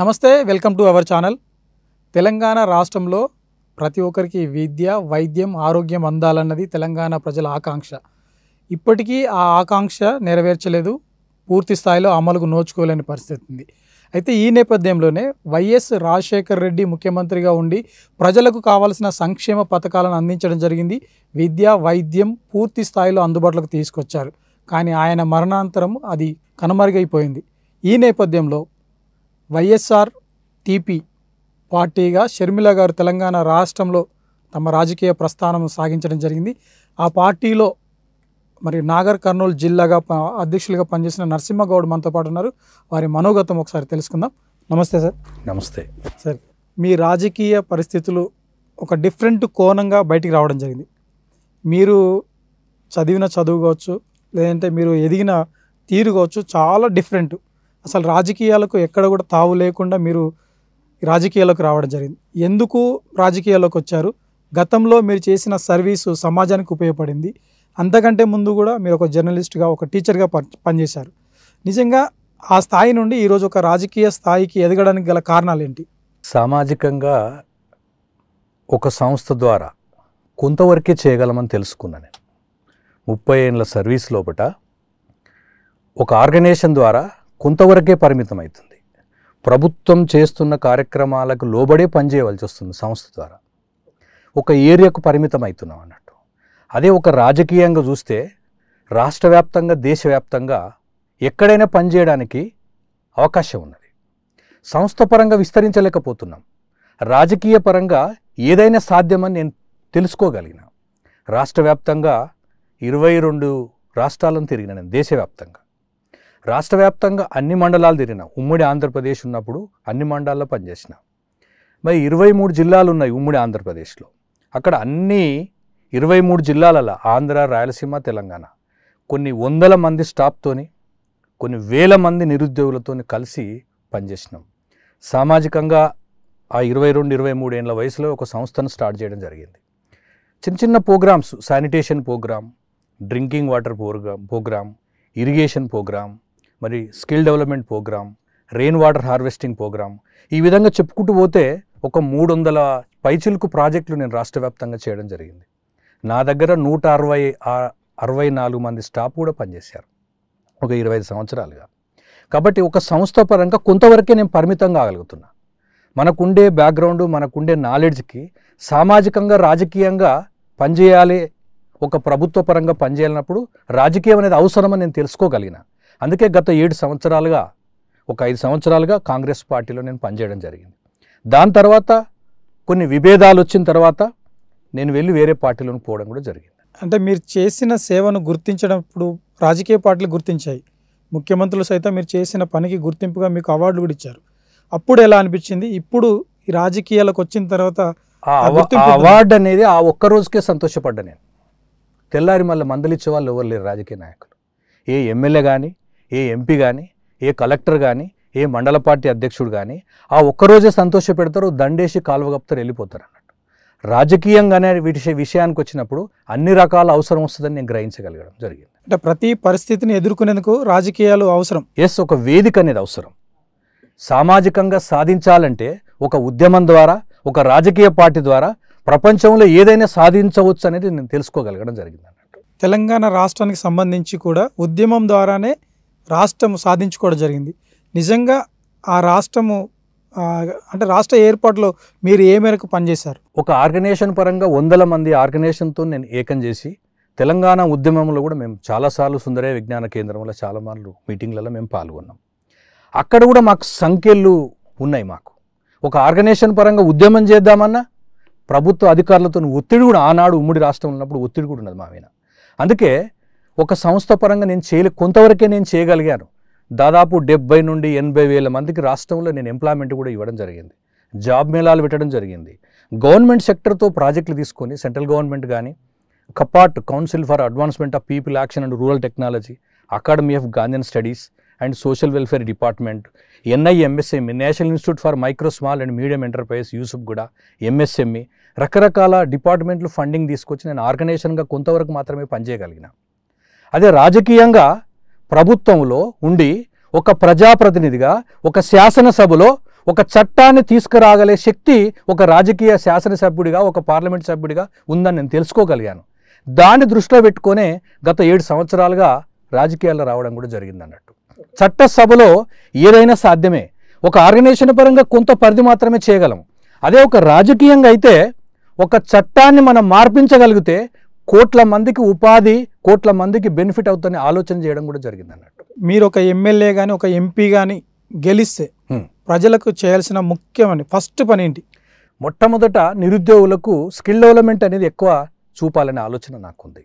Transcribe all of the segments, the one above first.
నమస్తే welcome to our channel Telangana రాష్ట్రంలో ప్రతి ఒక్కరికి విద్య వైద్యం ఆరోగ్యం అందాలన్నది తెలంగాణ ప్రజల ఆకాంక్ష ఇప్పటికీ ఆ ఆకాంక్ష నెరవేర్చలేదు పూర్తి స్థాయిలో అమలుకు నోచుకోలేని పరిస్థితి ఉంది అయితే ఈ నేపథ్యంలోనే వైఎస్ రాజశేఖర్ రెడ్డి ముఖ్యమంత్రిగా ఉండి ప్రజలకు కావాల్సిన సంక్షేమ పథకాలను అందించడం జరిగింది విద్య వైద్యం పూర్తి స్థాయిలో అందుబాటులోకి తీసుకొచ్చారు కానీ ఆయన మరణాంతరం అది కనుమరుగైపోయింది ఈ నేపథ్యంలో వైఎస్ఆర్ టీపీ పార్టీగా షర్మిల గారు తెలంగాణ రాష్ట్రంలో తమ రాజకీయ ప్రస్థానం సాగించడం జరిగింది ఆ పార్టీలో మరి నాగర్ కర్నూలు జిల్లాగా అధ్యక్షులుగా పనిచేసిన నరసింహగౌడ్ మనతో పాటు ఉన్నారు వారి మనోగతం ఒకసారి తెలుసుకుందాం నమస్తే సార్ నమస్తే సార్ మీ రాజకీయ పరిస్థితులు ఒక డిఫరెంట్ కోణంగా బయటికి రావడం జరిగింది మీరు చదివిన చదువుకోవచ్చు లేదంటే మీరు ఎదిగిన తీరుకోవచ్చు చాలా డిఫరెంట్ అసలు రాజకీయాలకు ఎక్కడ కూడా తావు లేకుండా మీరు రాజకీయాలకు రావడం జరిగింది ఎందుకు రాజకీయాల్లోకి వచ్చారు గతంలో మీరు చేసిన సర్వీసు సమాజానికి ఉపయోగపడింది అంతకంటే ముందు కూడా మీరు ఒక జర్నలిస్ట్గా ఒక టీచర్గా పనిచేశారు నిజంగా ఆ స్థాయి నుండి ఈరోజు ఒక రాజకీయ స్థాయికి ఎదగడానికి గల కారణాలు ఏంటి సామాజికంగా ఒక సంస్థ ద్వారా కొంతవరకే చేయగలమని తెలుసుకున్నా నేను ముప్పై ఏళ్ళ సర్వీస్ లోపల ఒక ఆర్గనైజేషన్ ద్వారా కొంతవరకే పరిమితం అవుతుంది ప్రభుత్వం చేస్తున్న కార్యక్రమాలకు లోబడే పనిచేయవలసి వస్తుంది సంస్థ ద్వారా ఒక ఏరియాకు పరిమితం అవుతున్నాం అన్నట్టు అదే ఒక రాజకీయంగా చూస్తే రాష్ట్ర వ్యాప్తంగా దేశవ్యాప్తంగా ఎక్కడైనా పనిచేయడానికి అవకాశం ఉన్నది సంస్థ పరంగా విస్తరించలేకపోతున్నాం రాజకీయ పరంగా ఏదైనా సాధ్యమని నేను తెలుసుకోగలిగిన రాష్ట్ర వ్యాప్తంగా ఇరవై రెండు రాష్ట్రాలను తిరిగిన నేను దేశవ్యాప్తంగా రాష్ట్ర వ్యాప్తంగా అన్ని మండలాలు తిరిగిన ఉమ్మడి ఆంధ్రప్రదేశ్ ఉన్నప్పుడు అన్ని మండలాల్లో పనిచేసిన మరి ఇరవై మూడు జిల్లాలు ఉన్నాయి ఉమ్మడి ఆంధ్రప్రదేశ్లో అక్కడ అన్ని ఇరవై మూడు జిల్లాలలో ఆంధ్ర రాయలసీమ తెలంగాణ కొన్ని వందల మంది స్టాఫ్తోని కొన్ని వేల మంది నిరుద్యోగులతో కలిసి పనిచేసినాం సామాజికంగా ఆ ఇరవై రెండు ఇరవై ఏళ్ళ వయసులో ఒక సంస్థను స్టార్ట్ చేయడం జరిగింది చిన్న చిన్న programmes sanitation programme drinking water programme programme irrigation programme మరి skill development programme rain water harvesting programme ఈ విధంగా చెప్పుకుంటూ పోతే ఒక మూడు వందల పైచిలుకు ప్రాజెక్టులు నేను రాష్ట్ర వ్యాప్తంగా చేయడం జరిగింది నా దగ్గర నూట అరవై అరవై నాలుగు మంది స్టాఫ్ కూడా పనిచేశారు ఒక ఇరవై ఐదు సంవత్సరాలుగా కాబట్టి ఒక సంస్థ పరంగా కొంతవరకే నేను పరిమితం కాగలుగుతున్నా మనకుండే బ్యాక్గ్రౌండ్ మనకుండే నాలెడ్జ్కి సామాజికంగా రాజకీయంగా పనిచేయాలి ఒక ప్రభుత్వ పరంగా పనిచేయాలన్నప్పుడు రాజకీయం అనేది అవసరమని నేను తెలుసుకోగలిగినా అందుకే గత ఏడు సంవత్సరాలుగా ఒక ఐదు సంవత్సరాలుగా కాంగ్రెస్ పార్టీలో నేను పనిచేయడం జరిగింది దాని తర్వాత కొన్ని విభేదాలు వచ్చిన తర్వాత నేను వెళ్ళి వేరే పార్టీలోకి పోవడం కూడా జరిగింది అంటే మీరు చేసిన సేవను గుర్తించినప్పుడు రాజకీయ పార్టీలు గుర్తించాయి ముఖ్యమంత్రులు సైతం మీరు చేసిన పనికి గుర్తింపుగా మీకు అవార్డులు కూడా ఇచ్చారు అప్పుడు ఎలా అనిపించింది ఇప్పుడు ఈ రాజకీయాలకు వచ్చిన తర్వాత అవార్డు అనేది ఆ ఒక్క రోజుకే సంతోషపడ్డా నేను తెల్లారి మళ్ళీ మందలిచ్చే వాళ్ళు ఎవరు లేరు రాజకీయ నాయకులు ఏ ఎమ్మెల్యే కానీ ఏ ఎంపీ కానీ ఏ కలెక్టర్ కానీ ఏ మండల పార్టీ అధ్యక్షుడు కానీ ఆ ఒక్కరోజే సంతోష పెడతారు దండేసి కాలువగప్తారు వెళ్ళిపోతారు అన్నట్టు రాజకీయంగానే వీటి విషయానికి వచ్చినప్పుడు అన్ని రకాల అవసరం వస్తుందని నేను గ్రహించగలగడం జరిగింది అంటే ప్రతి పరిస్థితిని ఎదుర్కొనేందుకు రాజకీయాలు అవసరం ఎస్ ఒక వేదిక అనేది అవసరం సామాజికంగా సాధించాలంటే ఒక ఉద్యమం ద్వారా ఒక రాజకీయ పార్టీ ద్వారా ప్రపంచంలో ఏదైనా సాధించవచ్చు అనేది నేను తెలుసుకోగలగడం జరిగింది అన్నట్టు తెలంగాణ రాష్ట్రానికి సంబంధించి కూడా ఉద్యమం ద్వారానే రాష్ట్రం సాధించుకోవడం జరిగింది నిజంగా ఆ రాష్ట్రము అంటే రాష్ట్ర ఏర్పాటులో మీరు ఏ మేరకు పనిచేశారు ఒక ఆర్గనైజేషన్ పరంగా వందల మంది ఆర్గనైజేషన్తో నేను ఏకం చేసి తెలంగాణ ఉద్యమంలో కూడా మేము చాలాసార్లు సుందరయ విజ్ఞాన కేంద్రంలో చాలామంది మీటింగ్లలో మేము పాల్గొన్నాం అక్కడ కూడా మాకు సంఖ్యలు ఉన్నాయి మాకు ఒక ఆర్గనైజేషన్ పరంగా ఉద్యమం చేద్దామన్నా ప్రభుత్వ అధికారులతో ఒత్తిడి కూడా ఆనాడు ఉమ్మడి రాష్ట్రం ఉన్నప్పుడు ఒత్తిడి కూడా ఉన్నది మా అందుకే ఒక సంస్థ పరంగా నేను చేయలే కొంతవరకే నేను చేయగలిగాను దాదాపు డెబ్బై నుండి ఎనభై వేల మందికి రాష్ట్రంలో నేను ఎంప్లాయ్మెంట్ కూడా ఇవ్వడం జరిగింది జాబ్ మేళాలు పెట్టడం జరిగింది గవర్నమెంట్ సెక్టర్తో ప్రాజెక్టులు తీసుకొని సెంట్రల్ గవర్నమెంట్ కానీ CAPART council for advancement of people action and rural technology academy of Gandhian studies and social welfare department NIMSME national institute for micro small and medium enterprise యూసుఫ్ కూడా ఎంఎస్ఎంఈ e, రకరకాల డిపార్ట్మెంట్లు funding తీసుకొచ్చి నేను ఆర్గనైజేషన్గా కొంతవరకు మాత్రమే పనిచేయగలిగినా అదే రాజకీయంగా ప్రభుత్వంలో ఉండి ఒక ప్రజాప్రతినిధిగా ఒక శాసనసభలో ఒక చట్టాన్ని తీసుకురాగలే శక్తి ఒక రాజకీయ శాసనసభ్యుడిగా ఒక పార్లమెంట్ సభ్యుడిగా ఉందని నేను తెలుసుకోగలిగాను దాన్ని దృష్టిలో పెట్టుకునే గత ఏడు సంవత్సరాలుగా రాజకీయాల్లో రావడం కూడా జరిగింది అన్నట్టు చట్టసభలో ఏదైనా సాధ్యమే ఒక ఆర్గనైజేషన్ పరంగా కొంత పరిధి మాత్రమే చేయగలం అదే ఒక రాజకీయంగా అయితే ఒక చట్టాన్ని మనం మార్పించగలిగితే కోట్ల మందికి ఉపాధి కోట్ల మందికి బెనిఫిట్ అవుతుందని ఆలోచన చేయడం కూడా జరిగింది అన్నట్టు మీరు ఒక ఎమ్మెల్యే కానీ ఒక ఎంపీ కానీ గెలిస్తే ప్రజలకు చేయాల్సిన ముఖ్యమైన ఫస్ట్ పని ఏంటి మొట్టమొదట నిరుద్యోగులకు స్కిల్ డెవలప్మెంట్ అనేది ఎక్కువ చూపాలనే ఆలోచన నాకుంది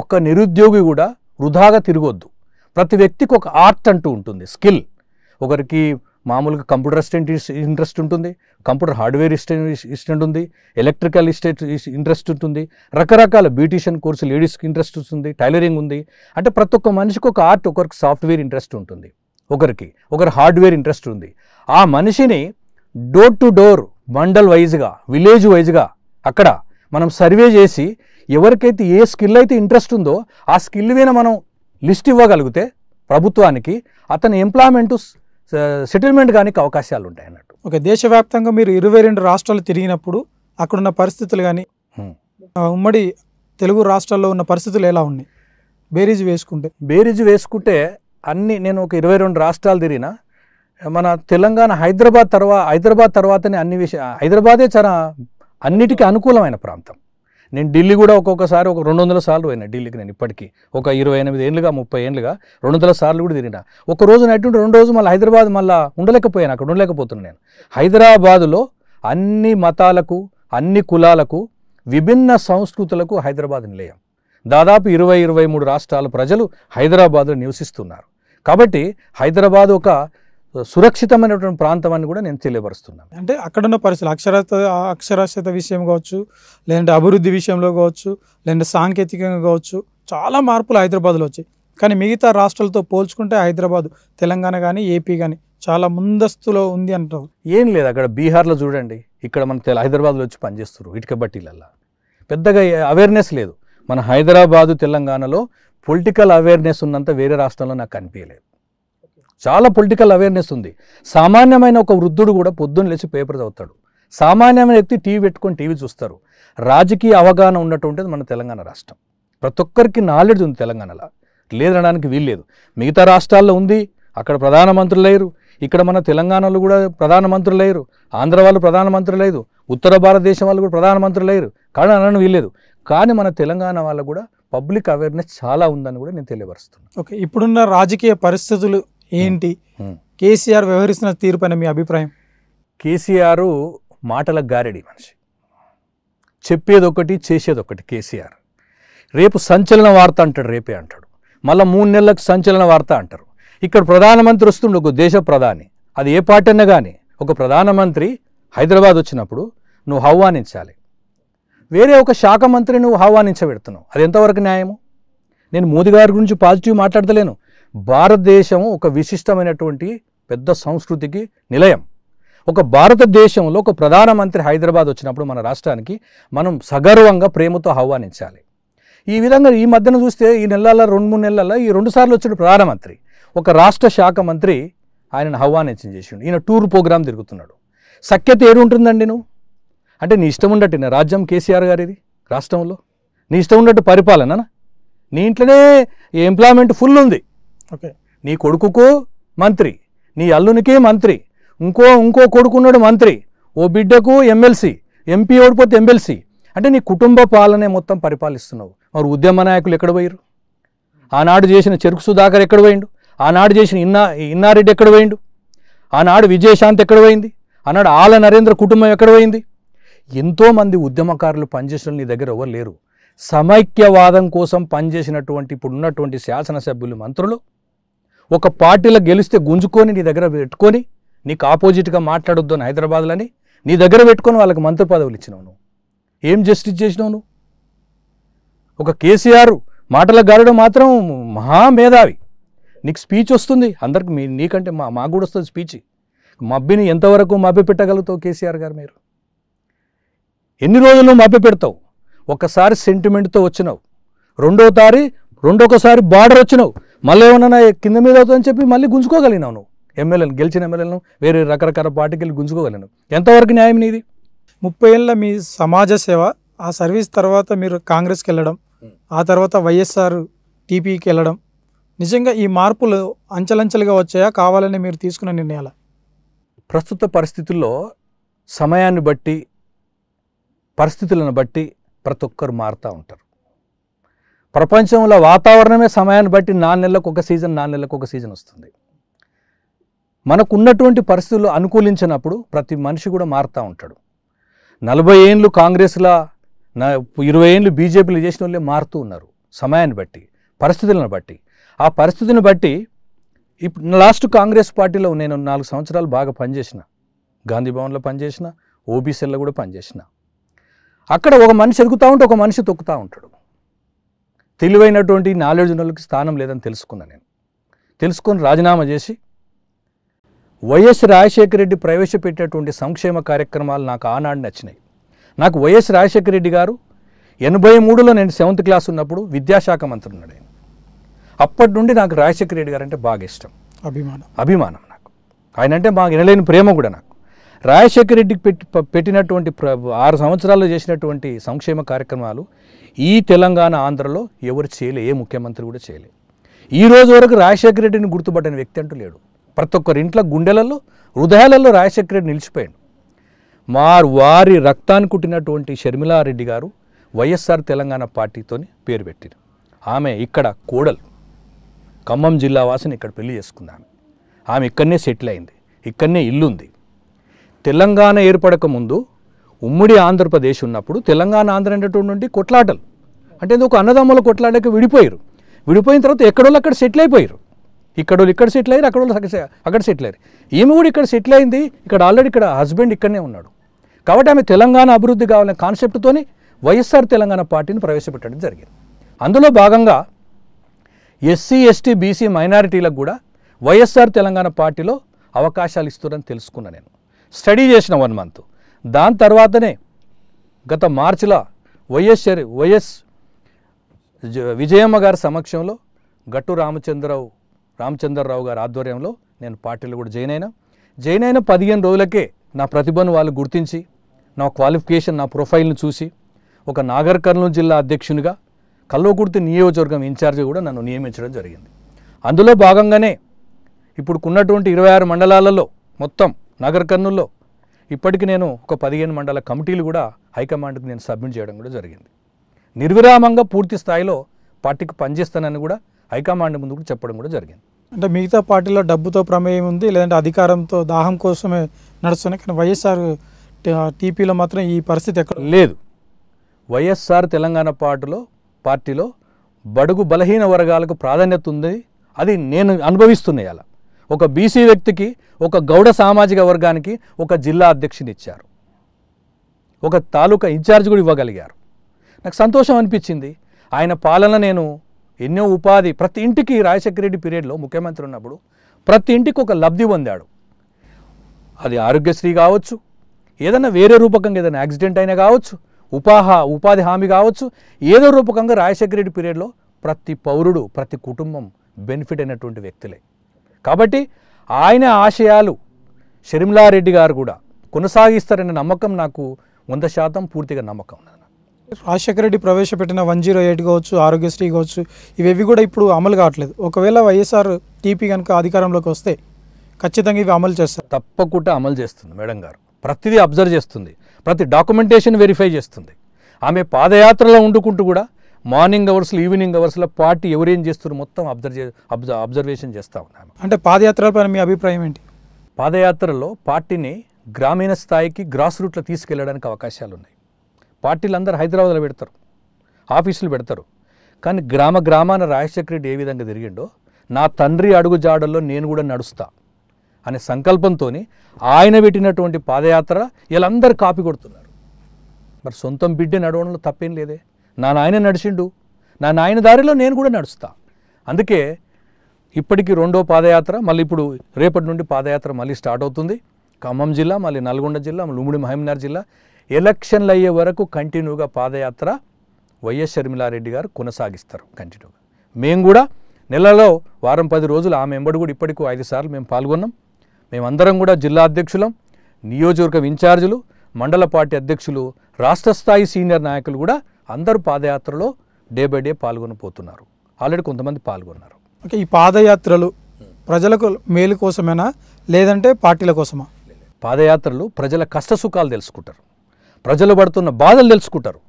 ఒక్క నిరుద్యోగి కూడా వృధాగా తిరగొద్దు ప్రతి వ్యక్తికి ఒక ఆర్ట్ అంటూ ఉంటుంది స్కిల్ ఒకరికి మామూలుగా కంప్యూటర్ అసిస్టెంట్ ఇంట్రెస్ట్ ఉంటుంది కంప్యూటర్ హార్డ్వేర్ ఇస్టెంట్ ఉంది ఎలక్ట్రికల్ ఇస్టేట్ ఇంట్రెస్ట్ ఉంటుంది రకరకాల బ్యూటీషియన్ కోర్సు లేడీస్కి ఇంట్రెస్ట్ ఉంటుంది టైలరింగ్ ఉంది అంటే ప్రతి ఒక్క మనిషికి ఒక ఆర్ట్ ఒకరికి సాఫ్ట్వేర్ ఇంట్రెస్ట్ ఉంటుంది ఒకరికి ఒకరు హార్డ్వేర్ ఇంట్రెస్ట్ ఉంది ఆ మనిషిని డోర్ టు డోర్ మండల్ వైజ్గా విలేజ్ వైజ్గా అక్కడ మనం సర్వే చేసి ఎవరికైతే ఏ స్కిల్ అయితే ఇంట్రెస్ట్ ఉందో ఆ స్కిల్ మీద మనం లిస్ట్ ఇవ్వగలిగితే ప్రభుత్వానికి అతని ఎంప్లాయ్మెంటు సెటిల్మెంట్ కానీ అవకాశాలు ఉంటాయి అన్నట్టు ఓకే దేశవ్యాప్తంగా మీరు ఇరవై రెండు రాష్ట్రాలు తిరిగినప్పుడు అక్కడున్న పరిస్థితులు కానీ ఉమ్మడి తెలుగు రాష్ట్రాల్లో ఉన్న పరిస్థితులు ఎలా ఉన్నాయి బేరీజ్ వేసుకుంటే బేరీజ్ వేసుకుంటే అన్ని నేను ఒక ఇరవై రెండు రాష్ట్రాలు తిరిగినా మన తెలంగాణ హైదరాబాద్ తర్వాత హైదరాబాద్ తర్వాతనే అన్ని విషయ హైదరాబాదే చాలా అన్నిటికీ అనుకూలమైన ప్రాంతం నేను ఢిల్లీ కూడా ఒక్కొక్కసారి ఒక రెండు వందల సార్లు పోయినా ఢిల్లీకి నేను ఇప్పటికీ ఒక ఇరవై ఎనిమిది ఏళ్ళుగా ముప్పై ఏళ్ళుగా రెండు వందల సార్లు కూడా తిరిగిన ఒక రోజు రెండు రోజు మళ్ళీ హైదరాబాద్ మళ్ళీ ఉండలేకపోయాను అక్కడ ఉండలేకపోతున్నాను నేను హైదరాబాదులో అన్ని మతాలకు అన్ని కులాలకు విభిన్న సంస్కృతులకు హైదరాబాద్ నిలయం దాదాపు ఇరవై ఇరవై మూడు రాష్ట్రాల ప్రజలు హైదరాబాద్లో నివసిస్తున్నారు కాబట్టి హైదరాబాద్ ఒక సురక్షితమైనటువంటి ప్రాంతం అని కూడా నేను తెలియపరుస్తున్నాను అంటే అక్కడున్న పరిస్థితులు అక్షరాస్యత అక్షరాస్యత విషయం కావచ్చు లేదంటే అభివృద్ధి విషయంలో కావచ్చు లేదంటే సాంకేతికంగా కావచ్చు చాలా మార్పులు హైదరాబాద్లో వచ్చాయి కానీ మిగతా రాష్ట్రాలతో పోల్చుకుంటే హైదరాబాద్ తెలంగాణ కానీ ఏపీ కానీ చాలా ముందస్తులో ఉంది అంటారు ఏం లేదు అక్కడ బీహార్లో చూడండి ఇక్కడ మన హైదరాబాద్లో వచ్చి పనిచేస్తున్నారు ఇటుక బట్టీలల్లా పెద్దగా అవేర్నెస్ లేదు మన హైదరాబాదు తెలంగాణలో పొలిటికల్ అవేర్నెస్ ఉన్నంత వేరే రాష్ట్రంలో నాకు కనిపించలేదు చాలా పొలిటికల్ అవేర్నెస్ ఉంది సామాన్యమైన ఒక వృద్ధుడు కూడా పొద్దున్న లేచి పేపర్ చదువుతాడు సామాన్యమైన వ్యక్తి టీవీ పెట్టుకొని టీవీ చూస్తారు రాజకీయ అవగాహన ఉన్నటువంటిది మన తెలంగాణ రాష్ట్రం ప్రతి ఒక్కరికి నాలెడ్జ్ ఉంది తెలంగాణలో లేదనడానికి వీల్లేదు మిగతా రాష్ట్రాల్లో ఉంది అక్కడ ప్రధానమంత్రులు లేరు ఇక్కడ మన తెలంగాణలో కూడా ప్రధానమంత్రులు లేరు ఆంధ్ర వాళ్ళు ప్రధానమంత్రి లేదు ఉత్తర భారతదేశం వాళ్ళు కూడా ప్రధానమంత్రులు లేరు కానీ అనడానికి వీల్లేదు కానీ మన తెలంగాణ వాళ్ళు కూడా పబ్లిక్ అవేర్నెస్ చాలా ఉందని కూడా నేను తెలియపరుస్తున్నాను ఓకే ఇప్పుడున్న రాజకీయ పరిస్థితులు ఏంటి కేసీఆర్ వ్యవహరిస్తున్న తీర్పైన మీ అభిప్రాయం కేసీఆర్ మాటల గారెడి మనిషి చెప్పేదొకటి చేసేదొకటి కేసీఆర్ రేపు సంచలన వార్త అంటాడు రేపే అంటాడు మళ్ళీ మూడు నెలలకు సంచలన వార్త అంటారు ఇక్కడ ప్రధానమంత్రి వస్తుండే ఒక దేశ ప్రధాని అది ఏ పార్టీ అన్నా కానీ ఒక ప్రధానమంత్రి హైదరాబాద్ వచ్చినప్పుడు నువ్వు ఆహ్వానించాలి వేరే ఒక శాఖ మంత్రి నువ్వు ఆహ్వానించబెడుతున్నావు అది ఎంతవరకు న్యాయము నేను మోదీ గారి గురించి పాజిటివ్ మాట్లాడతలేను భారతదేశం ఒక విశిష్టమైనటువంటి పెద్ద సంస్కృతికి నిలయం ఒక భారతదేశంలో ఒక ప్రధానమంత్రి హైదరాబాద్ వచ్చినప్పుడు మన రాష్ట్రానికి మనం సగర్వంగా ప్రేమతో ఆహ్వానించాలి ఈ విధంగా ఈ మధ్యన చూస్తే ఈ నెలల రెండు మూడు నెలల ఈ రెండు సార్లు వచ్చిన ప్రధానమంత్రి ఒక రాష్ట్ర శాఖ మంత్రి ఆయనను ఆహ్వానించం చేసిండు ఈయన టూర్ ప్రోగ్రాం తిరుగుతున్నాడు సఖ్యత ఏడుంటుందండి నువ్వు అంటే నీ ఇష్టం ఉన్నట్టు నా రాజ్యం కేసీఆర్ గారిది రాష్ట్రంలో నీ ఇష్టం ఉన్నట్టు పరిపాలన నీ ఇంట్లోనే ఎంప్లాయ్మెంట్ ఫుల్ ఉంది నీ కొడుకుకు మంత్రి నీ అల్లునికి మంత్రి ఇంకో ఇంకో కొడుకున్నాడు మంత్రి ఓ బిడ్డకు ఎమ్మెల్సీ ఎంపీ ఓడిపోతే ఎమ్మెల్సీ అంటే నీ కుటుంబ పాలనే మొత్తం పరిపాలిస్తున్నావు మరి ఉద్యమ నాయకులు ఎక్కడ పోయారు ఆనాడు చేసిన చెరుకు సుధాకర్ ఎక్కడ పోయిండు ఆనాడు చేసిన ఇన్నా ఇన్నారెడ్డి ఎక్కడ పోయిండు ఆనాడు విజయశాంత్ ఎక్కడ పోయింది ఆనాడు ఆల నరేంద్ర కుటుంబం ఎక్కడ పోయింది ఎంతోమంది ఉద్యమకారులు పనిచేసిన నీ దగ్గర ఎవరు లేరు సమైక్యవాదం కోసం పనిచేసినటువంటి ఇప్పుడున్నటువంటి శాసనసభ్యులు మంత్రులు ఒక పార్టీలో గెలిస్తే గుంజుకొని నీ దగ్గర పెట్టుకొని నీకు ఆపోజిట్గా మాట్లాడొద్దు అని హైదరాబాద్లని నీ దగ్గర పెట్టుకొని వాళ్ళకి మంత్రి పదవులు ఇచ్చినావు నువ్వు ఏం జస్టిస్ చేసినావు నువ్వు ఒక కేసీఆర్ మాటల గారుడు మాత్రం మహా మేధావి నీకు స్పీచ్ వస్తుంది అందరికి మీ నీకంటే మా మాకు కూడా వస్తుంది స్పీచ్ మబ్బిని ఎంతవరకు మభ్య పెట్టగలుగుతావు కేసీఆర్ గారు మీరు ఎన్ని రోజులు మభ్య పెడతావు ఒకసారి సెంటిమెంట్తో వచ్చినావు రెండోసారి రెండొకసారి బార్డర్ వచ్చినావు మళ్ళీ ఏమన్నా కింద మీద అవుతుందని చెప్పి మళ్ళీ గుంజుకోగలిగినావు నువ్వు ఎమ్మెల్యేలను గెలిచిన ఎమ్మెల్యేలను వేరే రకరకాల పార్టీకి వెళ్ళి గుంజుకోగలిగినావు ఎంతవరకు న్యాయం నీది ముప్పై ఏళ్ళ మీ సమాజ సేవ ఆ సర్వీస్ తర్వాత మీరు కాంగ్రెస్కి వెళ్ళడం ఆ తర్వాత వైఎస్ఆర్ టీపీకి వెళ్ళడం నిజంగా ఈ మార్పులు అంచలంచలుగా వచ్చాయా కావాలని మీరు తీసుకున్న నిర్ణయాల ప్రస్తుత పరిస్థితుల్లో సమయాన్ని బట్టి పరిస్థితులను బట్టి ప్రతి ఒక్కరు మారుతూ ఉంటారు ప్రపంచంలో వాతావరణమే సమయాన్ని బట్టి నాలుగు నెలలకు ఒక సీజన్ నాలుగు నెలలకు ఒక సీజన్ వస్తుంది మనకు ఉన్నటువంటి పరిస్థితులు అనుకూలించినప్పుడు ప్రతి మనిషి కూడా మారుతూ ఉంటాడు నలభై ఏండ్లు కాంగ్రెస్లా నా ఇరవై ఏండ్లు బీజేపీలు చేసిన వాళ్ళే మారుతూ ఉన్నారు సమయాన్ని బట్టి పరిస్థితులను బట్టి ఆ పరిస్థితిని బట్టి ఇప్పుడు లాస్ట్ కాంగ్రెస్ పార్టీలో నేను నాలుగు సంవత్సరాలు బాగా పనిచేసిన గాంధీ భవన్లో పనిచేసిన ఓబీసీల్లో కూడా పనిచేసిన అక్కడ ఒక మనిషి ఎదుగుతూ ఉంటే ఒక మనిషి తొక్కుతూ ఉంటాడు తెలివైనటువంటి నాలెడ్జ్ ఉన్న వాళ్ళకి స్థానం లేదని తెలుసుకున్నాను నేను తెలుసుకొని రాజీనామా చేసి వైఎస్ రాజశేఖర రెడ్డి ప్రవేశపెట్టేటువంటి సంక్షేమ కార్యక్రమాలు నాకు ఆనాడు నచ్చినాయి నాకు వైఎస్ రాజశేఖర రెడ్డి గారు ఎనభై మూడులో నేను సెవెంత్ క్లాస్ ఉన్నప్పుడు విద్యాశాఖ మంత్రి ఉన్నాడు ఆయన అప్పటి నుండి నాకు రాజశేఖర రెడ్డి గారు అంటే బాగా ఇష్టం అభిమానం అభిమానం నాకు ఆయన అంటే బాగా వినలేని ప్రేమ కూడా నాకు రాజశేఖర రెడ్డికి పెట్టి పెట్టినటువంటి ఆరు సంవత్సరాల్లో చేసినటువంటి సంక్షేమ కార్యక్రమాలు ఈ తెలంగాణ ఆంధ్రలో ఎవరు చేయలే ఏ ముఖ్యమంత్రి కూడా చేయలే ఈ రోజు వరకు రాజశేఖర రెడ్డిని గుర్తుపట్టిన వ్యక్తి అంటూ లేడు ప్రతి ఒక్కరి ఇంట్లో గుండెలలో హృదయాలలో రాజశేఖర రెడ్డి నిలిచిపోయాడు మారు వారి రక్తాన్ని కుట్టినటువంటి షర్మిలారెడ్డి గారు వైఎస్ఆర్ తెలంగాణ పార్టీతోని పేరు పెట్టారు ఆమె ఇక్కడ కోడలు ఖమ్మం జిల్లా వాసిని ఇక్కడ పెళ్లి చేసుకుంది ఆమె ఆమె ఇక్కడనే సెటిల్ అయింది ఇక్కడనే ఇల్లుంది తెలంగాణ ఏర్పడక ముందు ఉమ్మడి ఆంధ్రప్రదేశ్ ఉన్నప్పుడు తెలంగాణ ఆంధ్ర అనేటటువంటి కొట్లాటలు అంటే ఒక అన్నదమ్ముల కొట్లాడక విడిపోయారు విడిపోయిన తర్వాత ఎక్కడోళ్ళు అక్కడ సెటిల్ అయిపోయారు ఇక్కడ ఇక్కడ సెటిల్ అయ్యారు అక్కడ అక్కడ సెటిల్ అయ్యారు ఈమె కూడా ఇక్కడ సెటిల్ అయింది ఇక్కడ ఆల్రెడీ ఇక్కడ హస్బెండ్ ఇక్కడనే ఉన్నాడు కాబట్టి ఆమె తెలంగాణ అభివృద్ధి కావాలనే కాన్సెప్ట్తోని వైఎస్ఆర్ తెలంగాణ పార్టీని ప్రవేశపెట్టడం జరిగింది అందులో భాగంగా ఎస్సీ ఎస్టీ బీసీ మైనారిటీలకు కూడా వైఎస్ఆర్ తెలంగాణ పార్టీలో అవకాశాలు ఇస్తున్నారని తెలుసుకున్నా నేను స్టడీ చేసిన వన్ మంత్ దాని తర్వాతనే గత మార్చిలో వైఎస్ వైఎస్ విజయమ్మ గారి సమక్షంలో గట్టు రామచంద్రరావు రామచంద్రరావు గారి ఆధ్వర్యంలో నేను పార్టీలో కూడా జాయిన్ అయినా జాయిన్ అయిన పదిహేను రోజులకే నా ప్రతిభను వాళ్ళు గుర్తించి నా క్వాలిఫికేషన్ నా ప్రొఫైల్ను చూసి ఒక నాగర్ కర్నూలు జిల్లా అధ్యక్షునిగా కల్లోకుర్తి నియోజకవర్గం ఇన్ఛార్జ్ కూడా నన్ను నియమించడం జరిగింది అందులో భాగంగానే ఉన్నటువంటి ఇరవై ఆరు మండలాలలో మొత్తం నాగర్ కర్నూల్లో ఇప్పటికి నేను ఒక పదిహేను మండల కమిటీలు కూడా హైకమాండ్కి నేను సబ్మిట్ చేయడం కూడా జరిగింది నిర్విరామంగా పూర్తి స్థాయిలో పార్టీకి పనిచేస్తానని కూడా హైకమాండ్ ముందు కూడా చెప్పడం కూడా జరిగింది అంటే మిగతా పార్టీలో డబ్బుతో ప్రమేయం ఉంది లేదంటే అధికారంతో దాహం కోసమే నడుస్తున్నాయి కానీ వైఎస్ఆర్ టీపీలో మాత్రం ఈ పరిస్థితి ఎక్కడ లేదు వైఎస్ఆర్ తెలంగాణ పార్టీలో పార్టీలో బడుగు బలహీన వర్గాలకు ప్రాధాన్యత ఉంది అది నేను అనుభవిస్తున్నాయి అలా ఒక బీసీ వ్యక్తికి ఒక గౌడ సామాజిక వర్గానికి ఒక జిల్లా అధ్యక్షుని ఇచ్చారు ఒక తాలూకా ఇన్ఛార్జ్ కూడా ఇవ్వగలిగారు నాకు సంతోషం అనిపించింది ఆయన పాలన నేను ఎన్నో ఉపాధి ప్రతి ఇంటికి రాజశేఖర రెడ్డి పీరియడ్లో ముఖ్యమంత్రి ఉన్నప్పుడు ప్రతి ఇంటికి ఒక లబ్ధి పొందాడు అది ఆరోగ్యశ్రీ కావచ్చు ఏదైనా వేరే రూపకంగా ఏదైనా యాక్సిడెంట్ అయినా కావచ్చు ఉపాహ ఉపాధి హామీ కావచ్చు ఏదో రూపకంగా రాజశేఖర రెడ్డి పీరియడ్లో ప్రతి పౌరుడు ప్రతి కుటుంబం బెనిఫిట్ అయినటువంటి వ్యక్తులే కాబట్టి ఆయన ఆశయాలు షర్మిలారెడ్డి గారు కూడా కొనసాగిస్తారనే నమ్మకం నాకు వంద శాతం పూర్తిగా నమ్మకం రాజశేఖర రెడ్డి ప్రవేశపెట్టిన వన్ జీరో ఎయిట్ కావచ్చు ఆరోగ్యశ్రీ కావచ్చు ఇవేవి కూడా ఇప్పుడు అమలు కావట్లేదు ఒకవేళ వైఎస్ఆర్ టీపీ కనుక అధికారంలోకి వస్తే ఖచ్చితంగా ఇవి అమలు చేస్తారు తప్పకుండా అమలు చేస్తుంది మేడం గారు ప్రతిదీ అబ్జర్వ్ చేస్తుంది ప్రతి డాక్యుమెంటేషన్ వెరిఫై చేస్తుంది ఆమె పాదయాత్రలో వండుకుంటూ కూడా మార్నింగ్ అవర్స్లో ఈవినింగ్ అవర్స్లో పార్టీ ఎవరేం చేస్తున్నారు మొత్తం అబ్జర్వ్ అబ్జర్వేషన్ చేస్తూ ఉన్నాను అంటే పాదయాత్రలపై మీ అభిప్రాయం ఏంటి పాదయాత్రలో పార్టీని గ్రామీణ స్థాయికి గ్రాస్ రూట్లో తీసుకెళ్ళడానికి అవకాశాలు ఉన్నాయి పార్టీలు అందరూ హైదరాబాద్లో పెడతారు ఆఫీసులు పెడతారు కానీ గ్రామ గ్రామాన రాజశేఖర రెడ్డి ఏ విధంగా తిరిగిండో నా తండ్రి అడుగు జాడల్లో నేను కూడా నడుస్తా అనే సంకల్పంతో ఆయన పెట్టినటువంటి పాదయాత్ర వీళ్ళందరూ కాపీ కొడుతున్నారు మరి సొంతం బిడ్డ నడవడంలో తప్పేం లేదే నా నాయన నడిచిండు నా నాయన దారిలో నేను కూడా నడుస్తా అందుకే ఇప్పటికీ రెండో పాదయాత్ర మళ్ళీ ఇప్పుడు రేపటి నుండి పాదయాత్ర మళ్ళీ స్టార్ట్ అవుతుంది ఖమ్మం జిల్లా మళ్ళీ నల్గొండ జిల్లా ఉమ్మడి మహమ్మినార్ జిల్లా ఎలక్షన్లు అయ్యే వరకు కంటిన్యూగా పాదయాత్ర వైఎస్ షర్మిలారెడ్డి గారు కొనసాగిస్తారు కంటిన్యూగా మేము కూడా నెలలో వారం పది రోజులు ఆమె ఎంబడి కూడా ఇప్పటికూ ఐదు సార్లు మేము పాల్గొన్నాం మేమందరం కూడా జిల్లా అధ్యక్షులం నియోజకవర్గం ఇన్ఛార్జీలు మండల పార్టీ అధ్యక్షులు రాష్ట్ర స్థాయి సీనియర్ నాయకులు కూడా అందరూ పాదయాత్రలో డే బై డే పాల్గొనిపోతున్నారు ఆల్రెడీ కొంతమంది పాల్గొన్నారు ఓకే ఈ పాదయాత్రలు ప్రజలకు మేలు కోసమేనా లేదంటే పార్టీల కోసమా పాదయాత్రలు ప్రజల కష్ట సుఖాలు తెలుసుకుంటారు ప్రజలు పడుతున్న బాధలు తెలుసుకుంటారు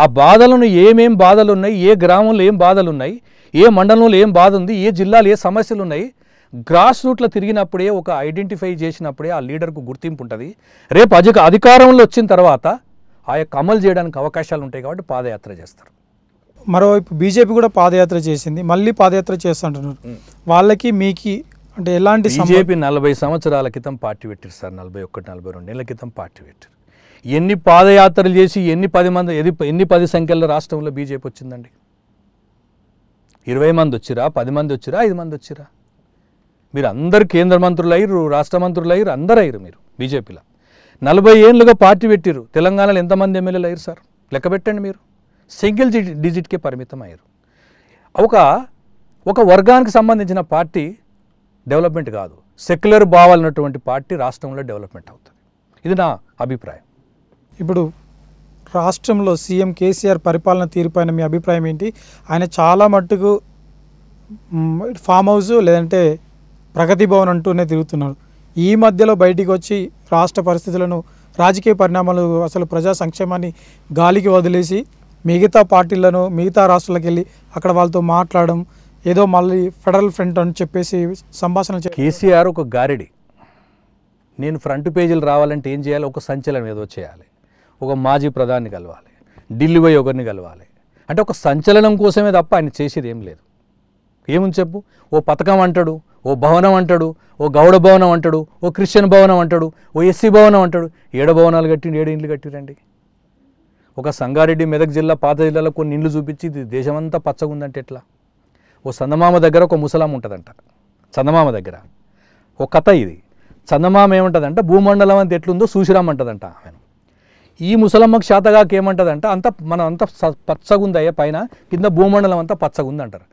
ఆ బాధలను ఏమేం బాధలు ఉన్నాయి ఏ గ్రామంలో ఏం బాధలు ఉన్నాయి ఏ మండలంలో ఏం బాధ ఉంది ఏ జిల్లాలో ఏ సమస్యలు ఉన్నాయి గ్రాస్ రూట్లో తిరిగినప్పుడే ఒక ఐడెంటిఫై చేసినప్పుడే ఆ లీడర్కు గుర్తింపు ఉంటుంది రేపు అధిక అధికారంలో వచ్చిన తర్వాత ఆ యొక్క అమలు చేయడానికి అవకాశాలు ఉంటాయి కాబట్టి పాదయాత్ర చేస్తారు మరోవైపు బీజేపీ కూడా పాదయాత్ర చేసింది మళ్ళీ పాదయాత్ర చేస్తుంటున్నారు వాళ్ళకి మీకి అంటే ఎలాంటి బీజేపీ నలభై సంవత్సరాల క్రితం పార్టీ పెట్టారు సార్ నలభై ఒకటి నలభై రెండు నెలల క్రితం పార్టీ పెట్టారు ఎన్ని పాదయాత్రలు చేసి ఎన్ని పది మంది ఎది ఎన్ని పది సంఖ్యల్లో రాష్ట్రంలో బీజేపీ వచ్చిందండి ఇరవై మంది వచ్చిరా పది మంది వచ్చిరా ఐదు మంది వచ్చిరా మీరు అందరు కేంద్ర మంత్రులు అయ్యారు రాష్ట్ర మంత్రులు అయ్యారు అందరు అయ్యారు మీరు బీజేపీలో నలభై ఏళ్ళుగా పార్టీ పెట్టిరు తెలంగాణలో ఎంతమంది ఎమ్మెల్యేలు అయ్యారు సార్ లెక్క పెట్టండి మీరు సింగిల్ డిజిట్కే పరిమితం అయ్యారు ఒక ఒక వర్గానికి సంబంధించిన పార్టీ డెవలప్మెంట్ కాదు సెక్యులర్ భావాలన్నటువంటి పార్టీ రాష్ట్రంలో డెవలప్మెంట్ అవుతుంది ఇది నా అభిప్రాయం ఇప్పుడు రాష్ట్రంలో సీఎం కేసీఆర్ పరిపాలన తీరుపైన మీ అభిప్రాయం ఏంటి ఆయన చాలా మట్టుకు ఫామ్ హౌస్ లేదంటే ప్రగతి భవన్ అంటూనే తిరుగుతున్నారు ఈ మధ్యలో బయటికి వచ్చి రాష్ట్ర పరిస్థితులను రాజకీయ పరిణామాలు అసలు ప్రజా సంక్షేమాన్ని గాలికి వదిలేసి మిగతా పార్టీలను మిగతా రాష్ట్రాలకు వెళ్ళి అక్కడ వాళ్ళతో మాట్లాడడం ఏదో మళ్ళీ ఫెడరల్ ఫ్రంట్ అని చెప్పేసి సంభాషణ కేసీఆర్ ఒక గారిడి నేను ఫ్రంట్ పేజీలు రావాలంటే ఏం చేయాలి ఒక సంచలనం ఏదో చేయాలి ఒక మాజీ ప్రధాని కలవాలి ఢిల్లీ పోయి ఒకరిని కలవాలి అంటే ఒక సంచలనం కోసమే తప్ప ఆయన చేసేది ఏం లేదు ఏముంది చెప్పు ఓ పథకం అంటాడు ఓ భవనం అంటాడు ఓ గౌడ భవనం అంటాడు ఓ క్రిస్టియన్ భవనం అంటాడు ఓ ఎస్సీ భవనం అంటాడు ఏడ భవనాలు కట్టిండు ఏడు ఇండ్లు కట్టిరండి ఒక సంగారెడ్డి మెదక్ జిల్లా పాత జిల్లాలో కొన్ని ఇండ్లు చూపించి ఇది దేశమంతా పచ్చగుందంటే ఎట్లా ఓ చందమామ దగ్గర ఒక ముసలాం ఉంటుందంట చందమామ దగ్గర ఒక కథ ఇది చందమామ ఏమంటుందంట భూమండలం అంత ఎట్లుందో చూసిరామంటుందంట ఆమెను ఈ ముసలమ్మకు శాతగాకి ఏమంటుందంట అంత మనం అంత పచ్చగుందయ్యా పైన కింద భూమండలం అంతా పచ్చగుంది అంటారు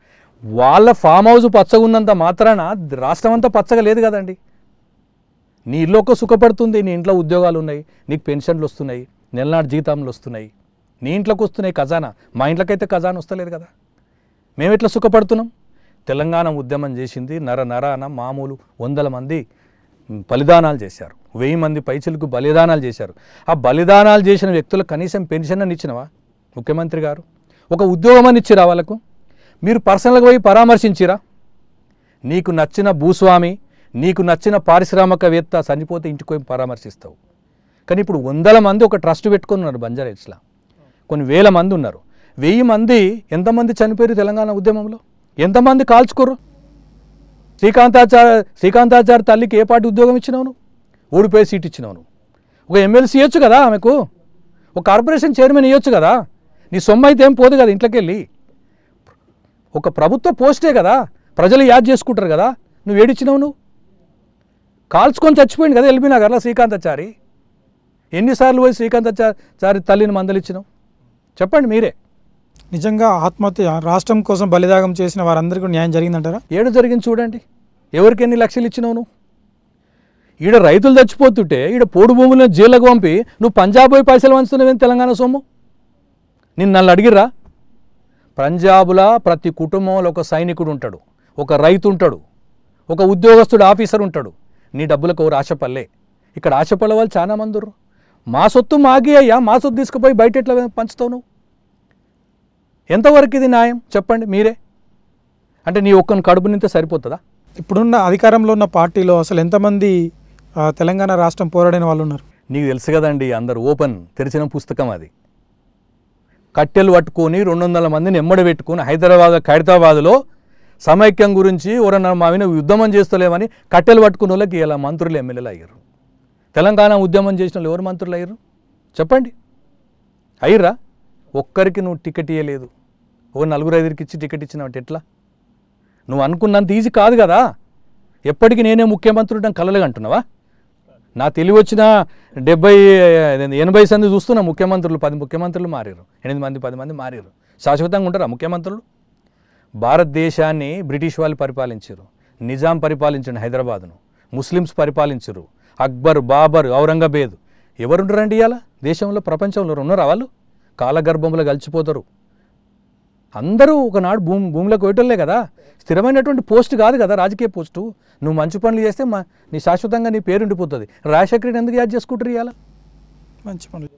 వాళ్ళ ఫామ్ హౌస్ పచ్చగా ఉన్నంత మాత్రాన రాష్ట్రం అంతా పచ్చగా లేదు కదండి నీ ఇల్లు ఒక సుఖపడుతుంది నీ ఇంట్లో ఉద్యోగాలు ఉన్నాయి నీకు పెన్షన్లు వస్తున్నాయి నెలనాడు జీతంలు వస్తున్నాయి నీ ఇంట్లోకి వస్తున్నాయి ఖజానా మా ఇంట్లోకైతే ఖజానా వస్తలేదు కదా మేము ఎట్లా సుఖపడుతున్నాం తెలంగాణ ఉద్యమం చేసింది నర నరాన మామూలు వందల మంది బలిదానాలు చేశారు వెయ్యి మంది పైచలకు బలిదానాలు చేశారు ఆ బలిదానాలు చేసిన వ్యక్తులకు కనీసం పెన్షన్ అని ఇచ్చినవా ముఖ్యమంత్రి గారు ఒక ఉద్యోగం అని ఇచ్చిరా వాళ్ళకు మీరు పర్సనల్గా పోయి పరామర్శించిరా నీకు నచ్చిన భూస్వామి నీకు నచ్చిన పారిశ్రామికవేత్త చనిపోతే ఇంటికి పోయి పరామర్శిస్తావు కానీ ఇప్పుడు వందల మంది ఒక ట్రస్ట్ పెట్టుకుని ఉన్నారు బంజారా కొన్ని వేల మంది ఉన్నారు వెయ్యి మంది ఎంతమంది చనిపోయారు తెలంగాణ ఉద్యమంలో ఎంతమంది కాల్చుకోరు శ్రీకాంతాచార్య శ్రీకాంతాచార్య తల్లికి ఏ పార్టీ ఉద్యోగం ఇచ్చినావును ఓడిపోయి సీట్ ఇచ్చినావును ఒక ఎమ్మెల్సీ ఇవ్వచ్చు కదా ఆమెకు ఒక కార్పొరేషన్ చైర్మన్ ఇవ్వచ్చు కదా నీ సొమ్ము అయితే ఏం పోదు కదా ఇంట్లోకి వెళ్ళి ఒక ప్రభుత్వ పోస్టే కదా ప్రజలు యాద్ చేసుకుంటారు కదా నువ్వు ఏడిచ్చినావు నువ్వు కాల్చుకొని చచ్చిపోయింది కదా ఎల్బీ నగర్లో శ్రీకాంతాచారి ఎన్నిసార్లు పోయి శ్రీకాంతాచారి తల్లిని మందలిచ్చినావు చెప్పండి మీరే నిజంగా ఆత్మహత్య రాష్ట్రం కోసం బలిదాగం చేసిన వారందరికీ న్యాయం జరిగిందంటారా ఏడు జరిగింది చూడండి ఎవరికి ఎన్ని లక్షలు ఇచ్చినావు నువ్వు ఈడ రైతులు చచ్చిపోతుంటే ఈడ పోడు భూములను జైళ్ళకు పంపి నువ్వు పంజాబ్ పోయి పైసలు పంచుతున్నావేం తెలంగాణ సొమ్ము నిన్ను నన్ను అడిగిర్రా పంజాబ్లా ప్రతి కుటుంబంలో ఒక సైనికుడు ఉంటాడు ఒక రైతు ఉంటాడు ఒక ఉద్యోగస్తుడు ఆఫీసర్ ఉంటాడు నీ డబ్బులకు ఎవరు ఆశపల్లే ఇక్కడ ఆశపల్లె వాళ్ళు చాలా మందురు మా సొత్తు మాగి అయ్యా మా సొత్తు తీసుకుపోయి బయట ఎట్లా పంచుతావు నువ్వు ఎంతవరకు ఇది న్యాయం చెప్పండి మీరే అంటే నీ ఒక్కని కడుపు నింతే సరిపోతుందా ఇప్పుడున్న అధికారంలో ఉన్న పార్టీలో అసలు ఎంతమంది తెలంగాణ రాష్ట్రం పోరాడిన వాళ్ళు ఉన్నారు నీకు తెలుసు కదండి అందరు ఓపెన్ తెరిచిన పుస్తకం అది కట్టెలు పట్టుకొని రెండు వందల మందిని ఎమ్మడి పెట్టుకుని హైదరాబాద్ ఖైరతాబాద్లో సమైక్యం గురించి ఎవరన్నా మా మీద ఉద్యమం చేస్తలేమని కట్టెలు పట్టుకున్న వాళ్ళకి ఇలా మంత్రులు ఎమ్మెల్యేలు అయ్యారు తెలంగాణ ఉద్యమం చేసిన వాళ్ళు ఎవరు మంత్రులు అయ్యారు చెప్పండి అయ్యరా ఒక్కరికి నువ్వు టికెట్ ఇవ్వలేదు ఓ నలుగురు ఐదురికి ఇచ్చి టికెట్ ఇచ్చినావు ఎట్లా నువ్వు అనుకున్నంత ఈజీ కాదు కదా ఎప్పటికీ నేనే ముఖ్యమంత్రి కలలుగా అంటున్నావా నా తెలివి వచ్చిన డెబ్బై ఎనభై సంది చూస్తున్నా ముఖ్యమంత్రులు పది ముఖ్యమంత్రులు మారారు ఎనిమిది మంది పది మంది మారారు శాశ్వతంగా ఉంటారా ముఖ్యమంత్రులు భారతదేశాన్ని బ్రిటిష్ వాళ్ళు పరిపాలించారు నిజాం పరిపాలించండి హైదరాబాద్ను ముస్లిమ్స్ పరిపాలించరు అక్బర్ బాబర్ ఔరంగబేద్ ఎవరుండరండి ఇవాళ దేశంలో ప్రపంచంలో ఉన్నారా వాళ్ళు కాలగర్భంలో కలిసిపోతారు అందరూ ఒకనాడు భూమి భూమిలోకి వేయటంలే కదా స్థిరమైనటువంటి పోస్ట్ కాదు కదా రాజకీయ పోస్టు నువ్వు మంచి పనులు చేస్తే మా నీ శాశ్వతంగా నీ పేరు ఉండిపోతుంది రాజశేఖర ఎందుకు యాద్ చేసుకుంటారు ఇవాళ మంచి పనులు